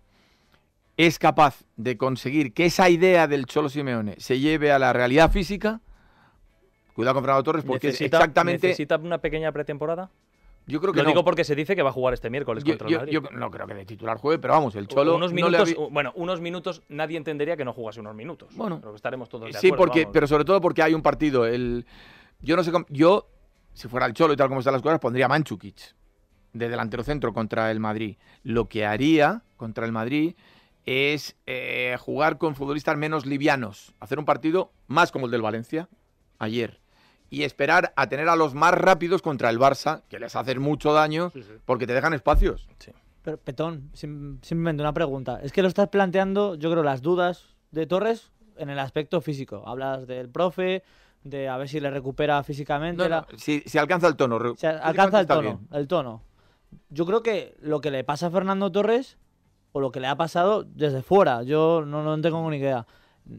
[SPEAKER 4] es capaz de conseguir que esa idea del Cholo Simeone se lleve a la realidad física, Cuidado con Fernando Torres porque si exactamente. ¿Necesita
[SPEAKER 1] una pequeña pretemporada?
[SPEAKER 4] Yo creo que lo digo porque se dice que va a jugar este miércoles contra el Madrid. Yo, no creo que de titular juegue, pero vamos, el Cholo.
[SPEAKER 1] Bueno, unos minutos nadie entendería que no jugase unos minutos. Bueno, pero estaremos todos de Sí, porque, pero
[SPEAKER 4] sobre todo porque hay un partido. El, yo no sé Yo, si fuera el Cholo y tal como están las cosas, pondría Manchukic de delantero centro contra el Madrid. Lo que haría contra el Madrid es eh, jugar con futbolistas menos livianos, hacer un partido más como el del Valencia ayer y esperar a tener a los más rápidos contra el Barça, que les hace mucho daño porque te dejan espacios.
[SPEAKER 5] Petón, simplemente una pregunta. Es que lo estás planteando, yo creo, las dudas de Torres en el aspecto físico. Hablas del profe, de a ver si le recupera físicamente.
[SPEAKER 4] si, alcanza el tono. Si alcanza el tono,
[SPEAKER 5] el tono. Yo creo que lo que le pasa a Fernando Torres, o lo que le ha pasado desde fuera, yo no, no tengo ni idea.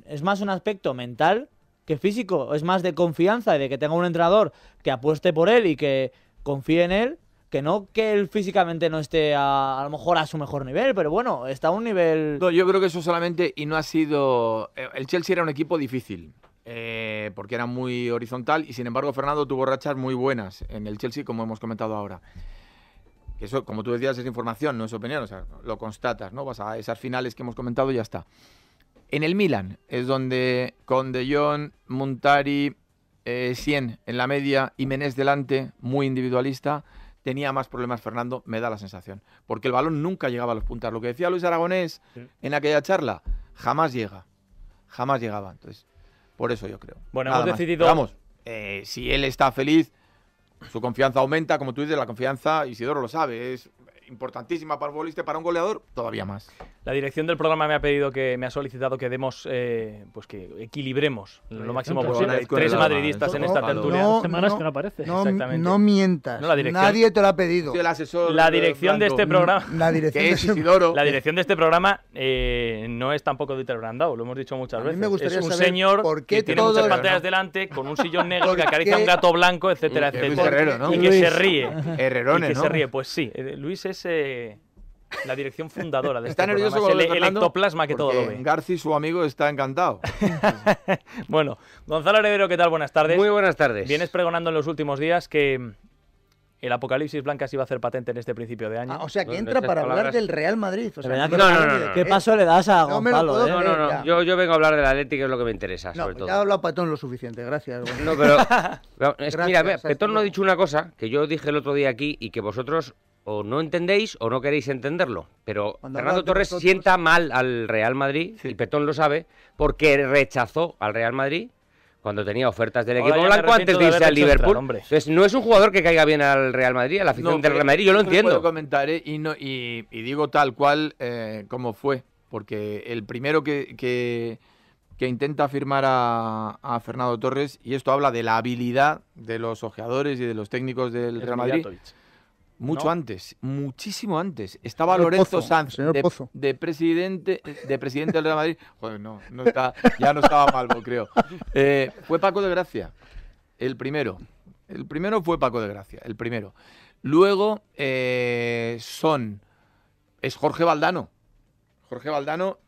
[SPEAKER 5] Es más un aspecto mental que físico, es más de confianza y de que tenga un entrenador que apueste por él y que confíe en él, que no que él físicamente no
[SPEAKER 4] esté a,
[SPEAKER 5] lo mejor a su mejor nivel, pero bueno, está a un nivel... No,
[SPEAKER 4] yo creo que eso solamente, y no ha sido... Eh, el Chelsea era un equipo difícil. Eh, porque era muy horizontal y sin embargo Fernando tuvo rachas muy buenas en el Chelsea como hemos comentado ahora que eso, como tú decías, es información, no es opinión, o sea, lo constatas, ¿no? Vas a esas finales que hemos comentado y ya está. En el Milan es donde con De Jong, Montari, eh, en la media, y Menés delante, muy individualista, tenía más problemas Fernando, me da la sensación. Porque el balón nunca llegaba a los puntas. Lo que decía Luis Aragonés en aquella charla, jamás llega. Jamás llegaba. Entonces, por eso yo creo. Bueno, hemos decidido. Vamos, eh, si él está feliz, su confianza aumenta, como tú dices, la confianza, Isidoro lo sabe, es importantísima para un para un goleador, todavía más.
[SPEAKER 1] La dirección del programa me ha pedido que me ha solicitado que demos, eh, pues que equilibremos lo máximo posible. tres madridistas ¿eh? en esta tertulia.
[SPEAKER 3] No, semanas que no aparece. No, no mientas. Nadie te lo ha pedido.
[SPEAKER 1] la dirección de este programa. La dirección, La dirección de este programa no es tampoco Dieter Brandau, lo hemos dicho muchas veces. me es un señor que tiene muchas pantallas delante con un sillón negro *laughs* que acaricia un gato blanco, etcétera, etcétera. Y que se ríe. Y que se ríe, pues sí. Eh, Luis es eh, la dirección fundadora de *laughs* este está este nervioso programa. el, ectoplasma que todo lo ve.
[SPEAKER 4] Garci, su amigo, está encantado. *laughs* bueno,
[SPEAKER 1] Gonzalo Heredero, ¿qué tal? Buenas tardes. Muy buenas tardes. Vienes pregonando en los últimos días que mm, el apocalipsis blanca se iba a hacer patente en este principio de año. Ah,
[SPEAKER 6] o sea, que entra para hablar del Real Madrid. ¿Qué
[SPEAKER 3] paso le das a Gonzalo? Eh? No, no,
[SPEAKER 6] no. Yo, vengo a hablar del Atlético, que es lo que me interesa, sobre ha
[SPEAKER 3] hablado Patón lo suficiente, gracias. *laughs* No, pero...
[SPEAKER 6] mira, Petón no ha dicho una cosa que yo dije el otro día aquí y que vosotros o no entendéis o no queréis entenderlo. Pero Fernando Torres sienta mal al Real Madrid, y Petón lo sabe, porque rechazó al Real Madrid cuando tenía ofertas del equipo blanco antes de, irse al Liverpool. no es un jugador que caiga bien al Real Madrid, a la afición del Real Madrid, yo lo entiendo. Eh,
[SPEAKER 4] y, y, digo tal cual eh, como fue, porque el primero que, que, intenta firmar a, Fernando Torres, y esto habla de la habilidad de los ojeadores y de los técnicos del Real Madrid. Mucho antes, muchísimo antes. Estaba Lorenzo Sanz, de, presidente de presidente del Real Madrid. Joder, no, ya no estaba Malvo, creo. Eh, fue Paco de Gracia, el primero. El primero fue Paco de Gracia, el primero. Luego eh, son. Es Jorge Valdano. Jorge Valdano.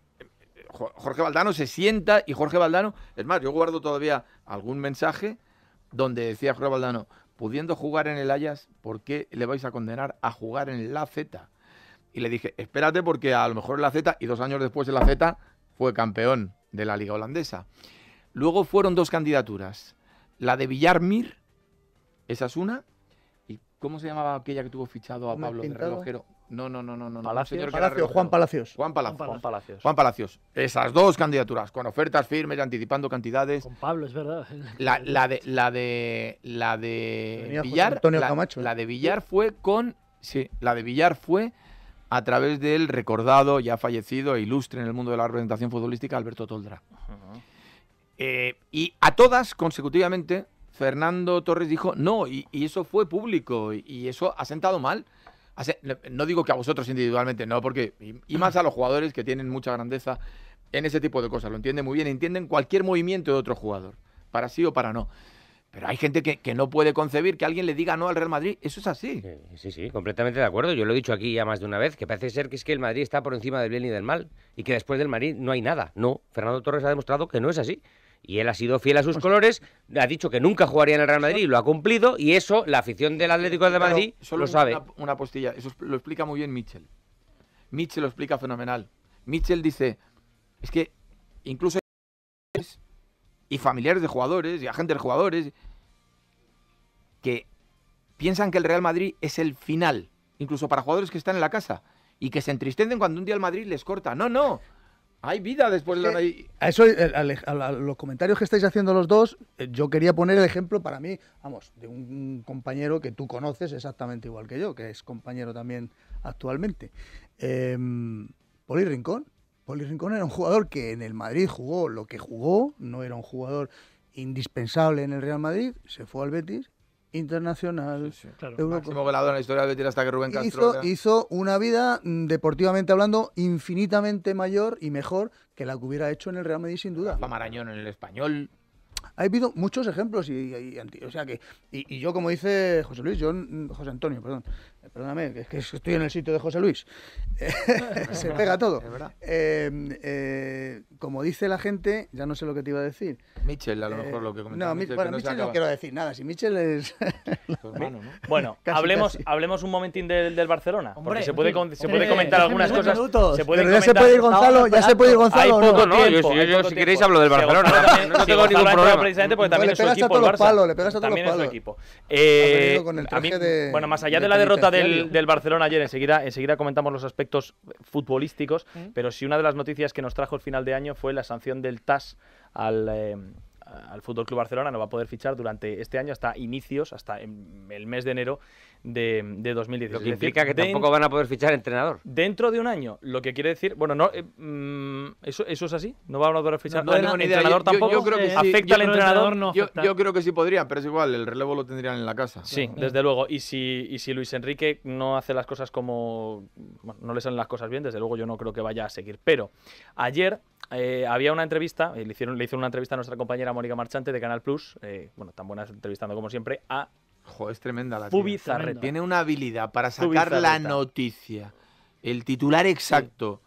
[SPEAKER 4] Jorge Valdano se sienta y Jorge Valdano. Es más, yo guardo todavía algún mensaje donde decía Jorge Valdano: pudiendo jugar en el Ajax, ¿por qué le vais a condenar a jugar en la Z? Y le dije, espérate porque a lo mejor en la Z, y dos años después en la Z, fue campeón de la liga holandesa. Luego fueron dos candidaturas, la de Villarmir, esa es una, y ¿cómo se llamaba aquella que tuvo fichado a Pablo de Relojero? No, no, no, no. no Juan
[SPEAKER 3] Palacios. Juan Palacios. Juan
[SPEAKER 4] Palacios. Esas dos candidaturas, con ofertas firmes, anticipando cantidades. Con
[SPEAKER 3] Pablo, es verdad.
[SPEAKER 4] La, de, la de, Villar. Antonio Camacho. ¿eh? La de Villar fue con. Sí, la de Villar fue a través del recordado, ya fallecido e ilustre en el mundo de la representación futbolística, Alberto Toldra. Eh, y a todas, consecutivamente, Fernando Torres dijo no, y, eso fue público, y, eso ha sentado mal no digo que a vosotros individualmente, no, porque y más a los jugadores que tienen mucha grandeza en ese tipo de cosas, lo entienden muy bien, entienden cualquier movimiento de otro jugador, para sí o para no. Pero hay gente que, que, no puede concebir que alguien le diga no al Real Madrid. Eso es así.
[SPEAKER 6] Sí, sí, completamente de acuerdo. Yo lo he dicho aquí ya más de una vez, que parece ser que es que el Madrid está por encima del bien y del mal, y que después del Madrid no hay nada. No, Fernando Torres ha demostrado que no es así y él ha sido fiel a sus pues- colores, ha dicho que nunca jugaría en el Real Madrid, y lo ha cumplido, y eso la afición del Atlético de Madrid solo lo sabe.
[SPEAKER 4] Una, postilla, eso lo explica muy bien Mitchell. Mitchell lo explica fenomenal. Mitchell dice, es que incluso hay y familiares de jugadores y agentes de jugadores que piensan que el Real Madrid es el final, incluso para jugadores que están
[SPEAKER 3] en la casa, y que se entristecen cuando un día el Madrid les corta. No, no, hay vida después de la A eso, eh, los comentarios que estáis haciendo los dos, eh, yo quería poner el ejemplo para mí, vamos, de un compañero que tú conoces exactamente igual que yo, que es compañero también actualmente. Eh, Poli Rincón. Poli Rincón era un jugador que en el Madrid jugó lo que jugó, no era un jugador indispensable en el Real Madrid, se fue al Betis internacional, sí, claro. en la
[SPEAKER 4] historia de hasta que Rubén Castro hizo,
[SPEAKER 3] una vida mm, deportivamente hablando infinitamente mayor y mejor que la que hubiera hecho en el Real Madrid sin duda. Pamarañón en el español, ha habido muchos ejemplos y, o sea que y, yo como dice José Luis, yo mm, José Antonio, perdón, perdóname, es que estoy en el sitio de José Luis, *laughs* se pega todo. Em, eh, como dice la gente, ya no sé lo que te iba a decir. Michel, a lo eh, mejor lo que comentaba. No, no Michel no quiero decir nada. Si Michel es *laughs* *laughs* Bueno, hablemos,
[SPEAKER 1] hablemos un momentín del, del Barcelona. porque se
[SPEAKER 3] puede, se puede comentar algunas cosas. Se puede Pero ya se puede ir Gonzalo, ya se puede ir Gonzalo.
[SPEAKER 6] yo, si queréis hablo del Barcelona. no, tengo ningún problema. Precisamente porque también le pegas a todos los palos, eh,
[SPEAKER 3] a
[SPEAKER 1] todos es equipo. bueno, más allá de, la derrota del, Barcelona ayer, enseguida, comentamos los aspectos futbolísticos. Mm. Pero si una de las noticias que nos trajo el final de año fue la sanción del TAS al, eh, al Fútbol Club Barcelona no va a poder fichar durante este año hasta inicios, hasta el mes de enero de, 2018. 2016. Lo que implica que tampoco van a poder fichar entrenador. Dentro de un año, lo que quiere decir, bueno, no, eh, mm, eso, es así, no van a poder fichar no, no, entrenador tampoco. afecta al entrenador, Yo,
[SPEAKER 4] creo que sí podría, pero es igual, el
[SPEAKER 1] relevo lo tendrían en la casa. Sí, desde luego. Y si, Luis Enrique no hace las cosas como, no le salen las cosas bien, desde luego yo no creo que vaya a seguir. Pero ayer eh, había una entrevista, eh, le, hicieron, le hizo una entrevista a nuestra compañera Mónica Marchante de Canal Plus, bueno, tan buena entrevistando como
[SPEAKER 4] siempre, a es tremenda la Zubizarreta. Tiene una habilidad para sacar la noticia, el titular exacto.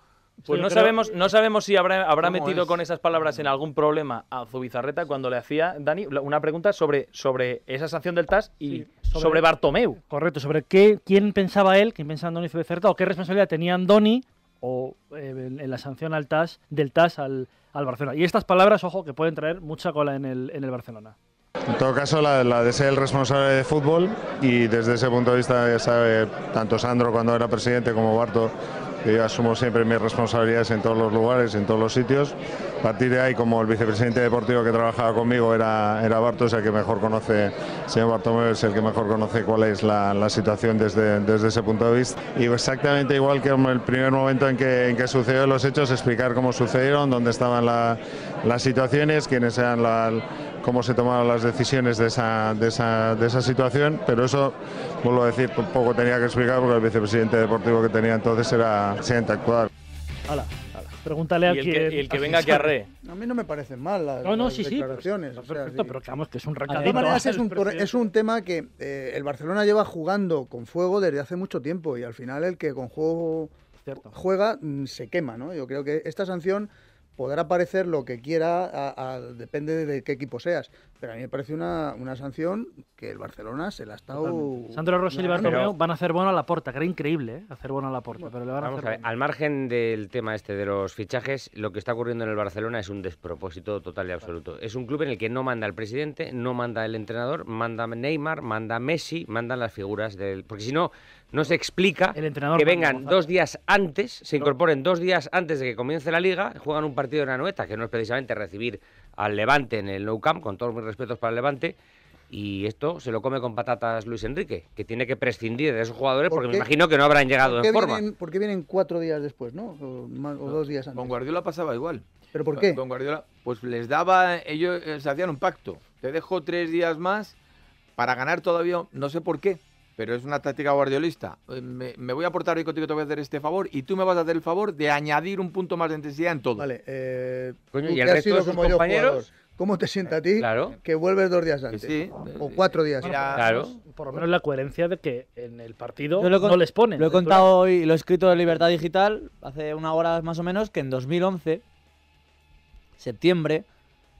[SPEAKER 4] Pues no, sabemos,
[SPEAKER 1] no sabemos si habrá, habrá metido con esas palabras en algún problema a Zubizarreta cuando le hacía, Dani, una pregunta sobre, sobre esa sanción del TAS y sobre, Bartomeu.
[SPEAKER 2] Correcto, sobre qué, quién pensaba él, quién pensaba Andoni Zubizarreta o qué responsabilidad tenía Andoni o eh, en la sanción al del TAS al, al Barcelona. Y estas palabras, ojo, que pueden traer mucha cola en el, en el Barcelona.
[SPEAKER 6] En todo caso, la, la de ser
[SPEAKER 3] el responsable de fútbol y desde ese punto de vista, ya sabe, tanto Sandro cuando era presidente como Barto, yo asumo siempre mis responsabilidades en todos los lugares, en todos los sitios. A partir de ahí, como el vicepresidente deportivo que trabajaba conmigo era, era Barto, es el que mejor conoce, señor Bartomeu es el que mejor conoce cuál es la, situación desde, desde, ese punto de vista. Y exactamente igual que en el primer momento en que, en que sucedieron los hechos, explicar cómo sucedieron, dónde estaban las situaciones, quiénes eran la, cómo se tomaron las decisiones de esa, de esa, de esa situación, pero eso, vuelvo a decir, poco tenía que explicar porque el vicepresidente deportivo que tenía entonces era presidente actual. Hola.
[SPEAKER 2] Pregúntale a quien... que, y el que venga que arre.
[SPEAKER 3] A mí no me parecen mal las, no, no, sí, pues, declaraciones. Sí, pero, o que es un recadito. es, un, es un tema que eh, el Barcelona lleva jugando con fuego desde hace mucho tiempo y al final el que con juego juega mm, se quema, ¿no? Yo creo que esta sanción podrá aparecer lo que quiera, depende de qué equipo seas. Pero a mí me parece una, una sanción que el Barcelona se la ha estado. Sandro Rossi y Bartomeu
[SPEAKER 2] van a hacer bueno a la porta, que era increíble, ¿eh? hacer bueno a la porta. pero a,
[SPEAKER 6] al margen del tema este de los fichajes, lo que está ocurriendo en el Barcelona es un despropósito total y absoluto. Es un club en el que no manda el presidente, no manda el entrenador, manda Neymar, manda Messi, mandan las figuras del. Porque si no, no se explica el entrenador que vengan dos días antes, se incorporen dos días antes de que comience la liga, juegan un partido en nueta que no es precisamente recibir al Levante en el Nou Camp, con todos mis respetos para el Levante, y esto se lo come con patatas Luis Enrique, que tiene que prescindir de esos jugadores porque me imagino que no habrán llegado en forma.
[SPEAKER 3] Porque vienen cuatro días después, ¿no? O, dos días antes. Con Guardiola pasaba igual. ¿Pero por qué?
[SPEAKER 4] Guardiola, pues les daba, ellos eh, se hacían un pacto. Te dejo tres días más para ganar todavía, no sé por qué pero es una táctica guardiolista. Eh, me, voy a aportar hoy contigo, te voy a hacer este favor y tú me vas a hacer el favor de añadir un punto más de intensidad en todo. Vale, eh, ¿y
[SPEAKER 3] resto de compañeros? ¿Cómo te sienta eh, a ti que vuelves dos días antes? Sí. O cuatro días antes. Pues, por lo menos la coherencia de que en el partido no, les ponen. Lo he contado hoy,
[SPEAKER 5] lo he escrito en Libertad Digital hace una hora más o menos, que en 2011, septiembre,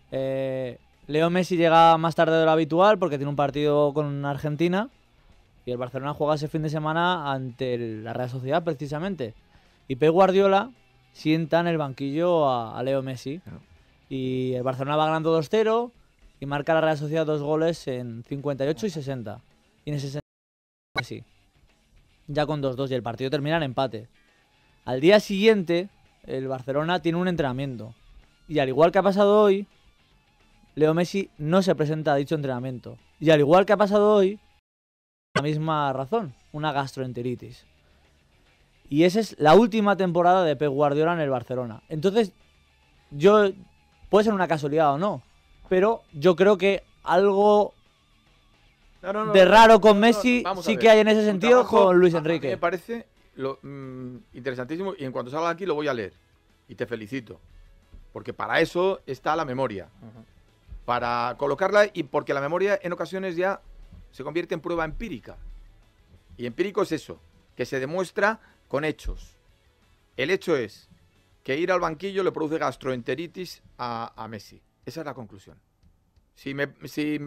[SPEAKER 5] Leo Messi llega más tarde de lo habitual porque tiene un partido con Argentina y el Barcelona juega ese fin de semana ante la Real Sociedad, precisamente. Y Pep Guardiola sienta en el banquillo a, Leo Messi. Y el Barcelona va ganando 2-0 y marca la Real Sociedad dos goles en 58 y 60. Y en 60 Messi. Ya con 2-2 y el partido termina en empate. Al día siguiente, el Barcelona tiene un entrenamiento. Y al igual que ha pasado hoy, Leo Messi no se presenta a dicho entrenamiento. Y al igual que ha pasado hoy, la misma razón, una gastroenteritis. Y esa es la última temporada de Pep Guardiola en el Barcelona. Entonces, yo puede ser una casualidad o no, pero yo creo que algo
[SPEAKER 4] de raro con Messi sí que hay en
[SPEAKER 5] ese sentido con Luis Enrique. me
[SPEAKER 4] parece lo, mm, interesantísimo y en cuanto salga aquí lo voy a leer y te felicito, porque para eso está la memoria, para colocarla y porque la memoria en ocasiones ya se convierte en prueba empírica. Y empírico es eso, que se demuestra con hechos. El hecho es que ir al banquillo le produce gastroenteritis a, Messi. Esa es la conclusión. Si me,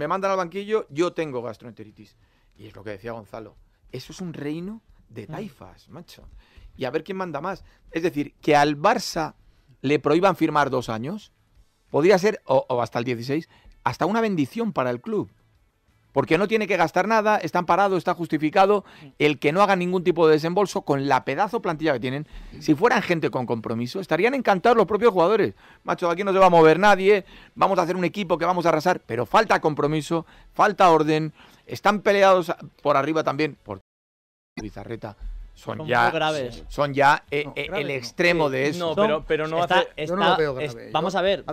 [SPEAKER 4] mandan al banquillo, yo tengo gastroenteritis. Y es lo que decía Gonzalo. Eso es un reino de taifas, macho. Y a ver quién manda más. Es decir, que al Barça le prohíban firmar dos años, podría ser, o, o hasta el 16, hasta una bendición para el club porque no tiene que gastar nada, están parados, está justificado mm. el que no haga ningún tipo de desembolso con la pedazo plantilla que tienen. Mm. Si fueran gente con compromiso, estarían encantados los propios jugadores. Macho, aquí no se va a mover nadie, vamos a hacer un equipo que vamos a arrasar, pero falta compromiso, falta orden, están peleados por arriba también, por Bizarreta. Son, ya, son ya el extremo de eso. No, pero, no Vamos a ver,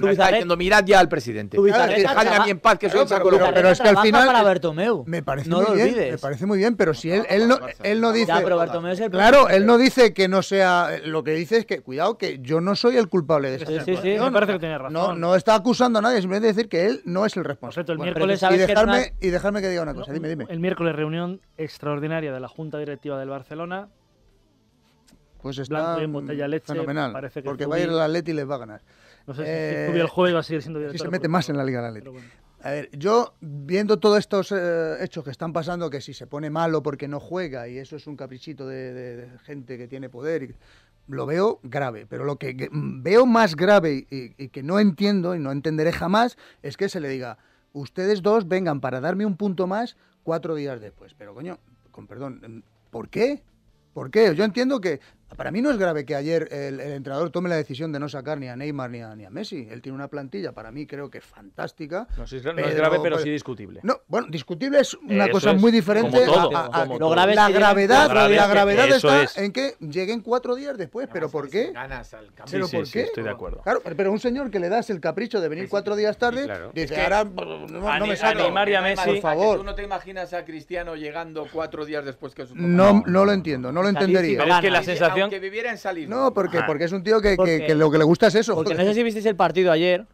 [SPEAKER 3] tú está diciendo, mirad ya al presidente. Dejadme a mí en paz,
[SPEAKER 5] que soy Pero es que al final...
[SPEAKER 3] Me parece no muy bien, me parece muy bien, pero si él, él, no, él no dice... claro, él no dice que no sea... Lo que dice es que, cuidado, que yo no soy el culpable de esa sí, sí, sí, me parece que tiene razón. No, no está acusando a nadie, simplemente decir que él no es el responsable. el y dejarme,
[SPEAKER 2] y dejarme que diga una cosa, dime, dime. El miércoles reunión extraordinaria de la Junta Directiva del Barcelona,
[SPEAKER 3] pues está en botella leche, fenomenal. Parece que porque va a ir la Atleti y les va a ganar. No sé si eh, el jueves va a seguir siendo director. Si se mete más en la Liga de la A ver, yo viendo todos estos eh, hechos que están pasando, que si se pone malo porque no juega y eso es un caprichito de, gente que tiene poder, lo veo grave, pero lo que veo más grave y, que no entiendo y no entenderé jamás es que se le diga, ustedes dos vengan para darme un punto más cuatro días después. Pero coño, con perdón, ¿por qué? ¿Por qué? Yo entiendo que para mí no es grave que ayer el, entrenador tome la decisión de no sacar ni a Neymar ni a, Messi. Él tiene una plantilla, para mí creo que fantástica. No, es, grave, pero pues, sí discutible. No, bueno, discutible es una cosa muy diferente a, lo grave la, gravedad, la gravedad. está en que lleguen cuatro días después. ¿Pero por qué? Ganas al ¿Pero estoy de acuerdo. Claro, pero un señor que le das el capricho de venir cuatro días tarde, dice, ahora no, me Neymar y a Messi. Por favor. ¿Tú
[SPEAKER 4] no te imaginas a Cristiano llegando cuatro días después que su No, no lo
[SPEAKER 3] entiendo, no lo entendería. es que la sensación
[SPEAKER 4] que viviera en salir. No, porque, ah. porque
[SPEAKER 3] es un tío que, lo que le gusta es eso. Porque no sé si
[SPEAKER 5] visteis el partido ayer.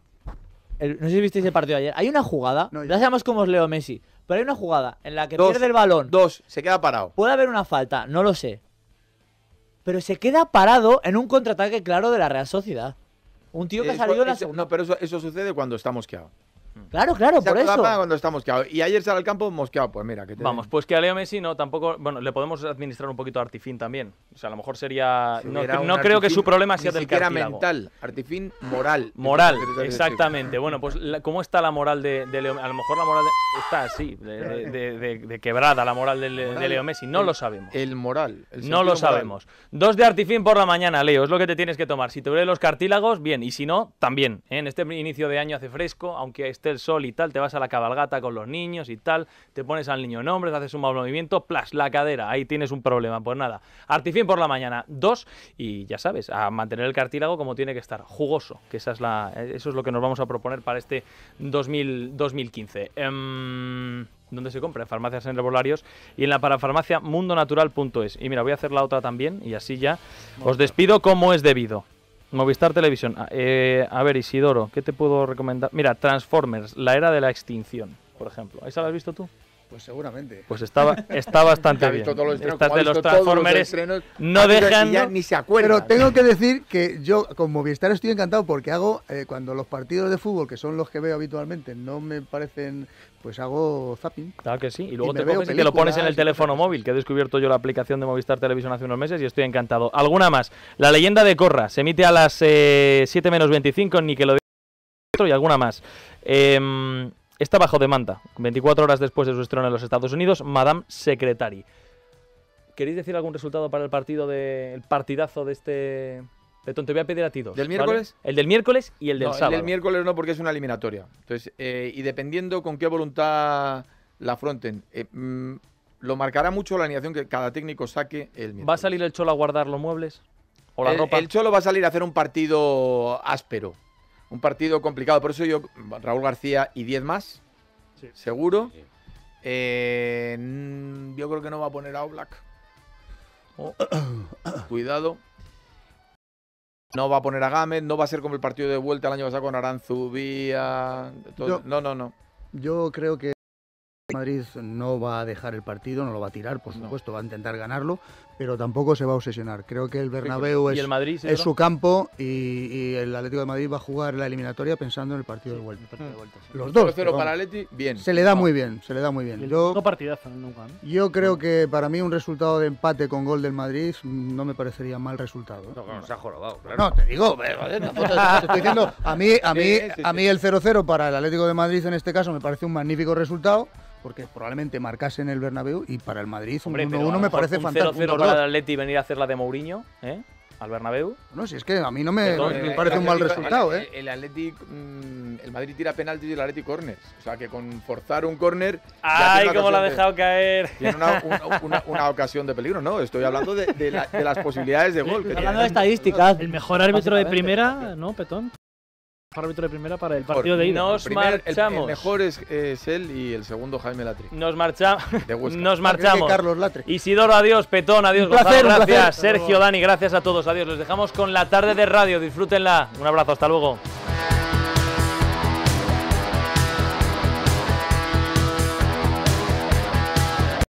[SPEAKER 5] no sé si visteis el partido ayer. Hay una jugada. ya sabemos cómo os leo Messi. Pero hay una jugada en la que pierde el balón. Dos, se queda parado. Puede haber una falta, no lo sé. Pero se queda parado en un contraataque claro de la Real Sociedad. Un
[SPEAKER 4] tío que ha salido en la segunda. No, pero eso, eso sucede cuando estamos mosqueado. Mm. Claro, claro, por eso. cuando está Y ayer sale al campo mosqueado, pues mira. Que te Vamos,
[SPEAKER 1] pues que a Leo Messi no, tampoco. Bueno, le podemos administrar un poquito de Artifín también. O sea, a lo mejor sería. no, creo que su problema sea del cartílago.
[SPEAKER 4] mental, artifín moral. Moral, exactamente.
[SPEAKER 1] Bueno, pues ¿cómo está la moral de, de, Leo A lo mejor la moral está así, de, quebrada la moral de, Leo Messi. No lo sabemos. El moral. no lo sabemos. Dos de Artifín por la mañana, Leo, es lo que te tienes que tomar. Si te duele los cartílagos, bien. Y si no, también. ¿eh? En este inicio de año hace fresco, aunque esté el sol y tal, te vas a la cabalgata con los niños y tal, te pones al niño nombres, haces un mal movimiento, plas, la cadera, ahí tienes un problema, pues nada. Artifin por la mañana, dos, y ya sabes, a mantener el cartílago como tiene que estar, jugoso, que esa es la, eso es lo que nos vamos a proponer para este 2015. Em, ¿Dónde se compra, en farmacias en revolarios y en la parafarmacia mundonatural.es. Y mira, voy a hacer la otra también y así ya os despido como es debido. Movistar Televisión. Ah, eh, a ver, Isidoro, ¿qué te puedo recomendar? Mira, Transformers, la era de la extinción, por ejemplo. ¿Esa la has
[SPEAKER 3] visto tú? Pues
[SPEAKER 1] seguramente. Pues estaba, está bastante *laughs* bien. de los Transformers
[SPEAKER 3] no dejan. ni se acuerdan. Pero tengo que decir que yo con Movistar estoy encantado porque hago, eh, cuando los partidos de fútbol, que son los que veo habitualmente, no me parecen pues hago zapping. Claro que sí. Y luego te
[SPEAKER 1] coges y lo pones en el teléfono móvil, que he descubierto yo la aplicación de Movistar Televisión hace unos meses y estoy encantado. ¿Alguna más? La leyenda de Corra se emite a las eh, 7 menos 25, ni que lo y alguna más. Eh, está bajo demanda. 24 horas después de su estreno en los Estados Unidos, Madame Secretary. ¿Queréis decir algún resultado para el partido de, el partidazo de este te voy a pedir a ti dos. ¿Del miércoles?
[SPEAKER 4] El del miércoles y el del sábado. El del miércoles no, porque es una eliminatoria. Entonces, eh, y dependiendo con qué voluntad la afronten, eh, mm, lo marcará mucho la animación que cada técnico saque el miércoles. ¿Va a salir el Cholo a guardar los muebles? ¿O la ropa? El Cholo va a salir a hacer un partido áspero. Un partido complicado. Por eso yo, Raúl García y 10 más, seguro. Eh, yo creo que no va a poner a Oblak. Oh. *coughs* Cuidado. No va a poner a Gámez, no va a ser como el partido de vuelta el año pasado con Aranzubía. no, no, no.
[SPEAKER 3] Yo creo que Madrid no va a dejar el partido, no lo va a tirar, por supuesto, va a intentar ganarlo, pero tampoco se va a obsesionar. Creo que el Bernabéu es, su campo y, el Atlético de Madrid va a jugar la eliminatoria pensando en el partido de vuelta. Los dos. para bien. Se le da muy bien, se le da muy bien. Yo, no
[SPEAKER 4] partidazo nunca.
[SPEAKER 3] Yo creo que para mí un resultado de empate con gol del Madrid no me parecería mal resultado.
[SPEAKER 6] ¿eh? No, te digo, *laughs* a mí el
[SPEAKER 3] 0-0 para el Atlético de Madrid en este caso me parece un magnífico resultado porque probablemente marcasen en el Bernabéu y para el Madrid Hombre, un 1-1 me parece un fantástico. 0-0 para el Atleti venir a
[SPEAKER 4] hacer la de Mourinho, ¿eh? Al
[SPEAKER 3] Bernabéu. No, si es que a mí no me, eh, me parece un mal resultado, el, ¿eh?
[SPEAKER 4] Mm, el Atleti, mm, el Madrid tira penaltis y el Atleti corners. O sea, que con forzar un corner. ¡Ay, cómo lo ha dejado caer! Tiene una, ocasión de peligro, ¿no? Estoy hablando de, las posibilidades de gol. Que hablando de
[SPEAKER 2] estadísticas. El mejor árbitro de primera, ¿no, Petón? árbitro de primera para el partido de ida. Nos
[SPEAKER 4] marchamos. El, mejor es, él y el segundo
[SPEAKER 1] Jaime Latri. Nos, marcha... *laughs* Nos marchamos. Carlos Latri. Isidoro, adiós. Petón, adiós. gracias. Sergio, Dani, gracias a todos. Adiós. Los dejamos con la tarde de radio. Disfrútenla. Un abrazo. Hasta luego.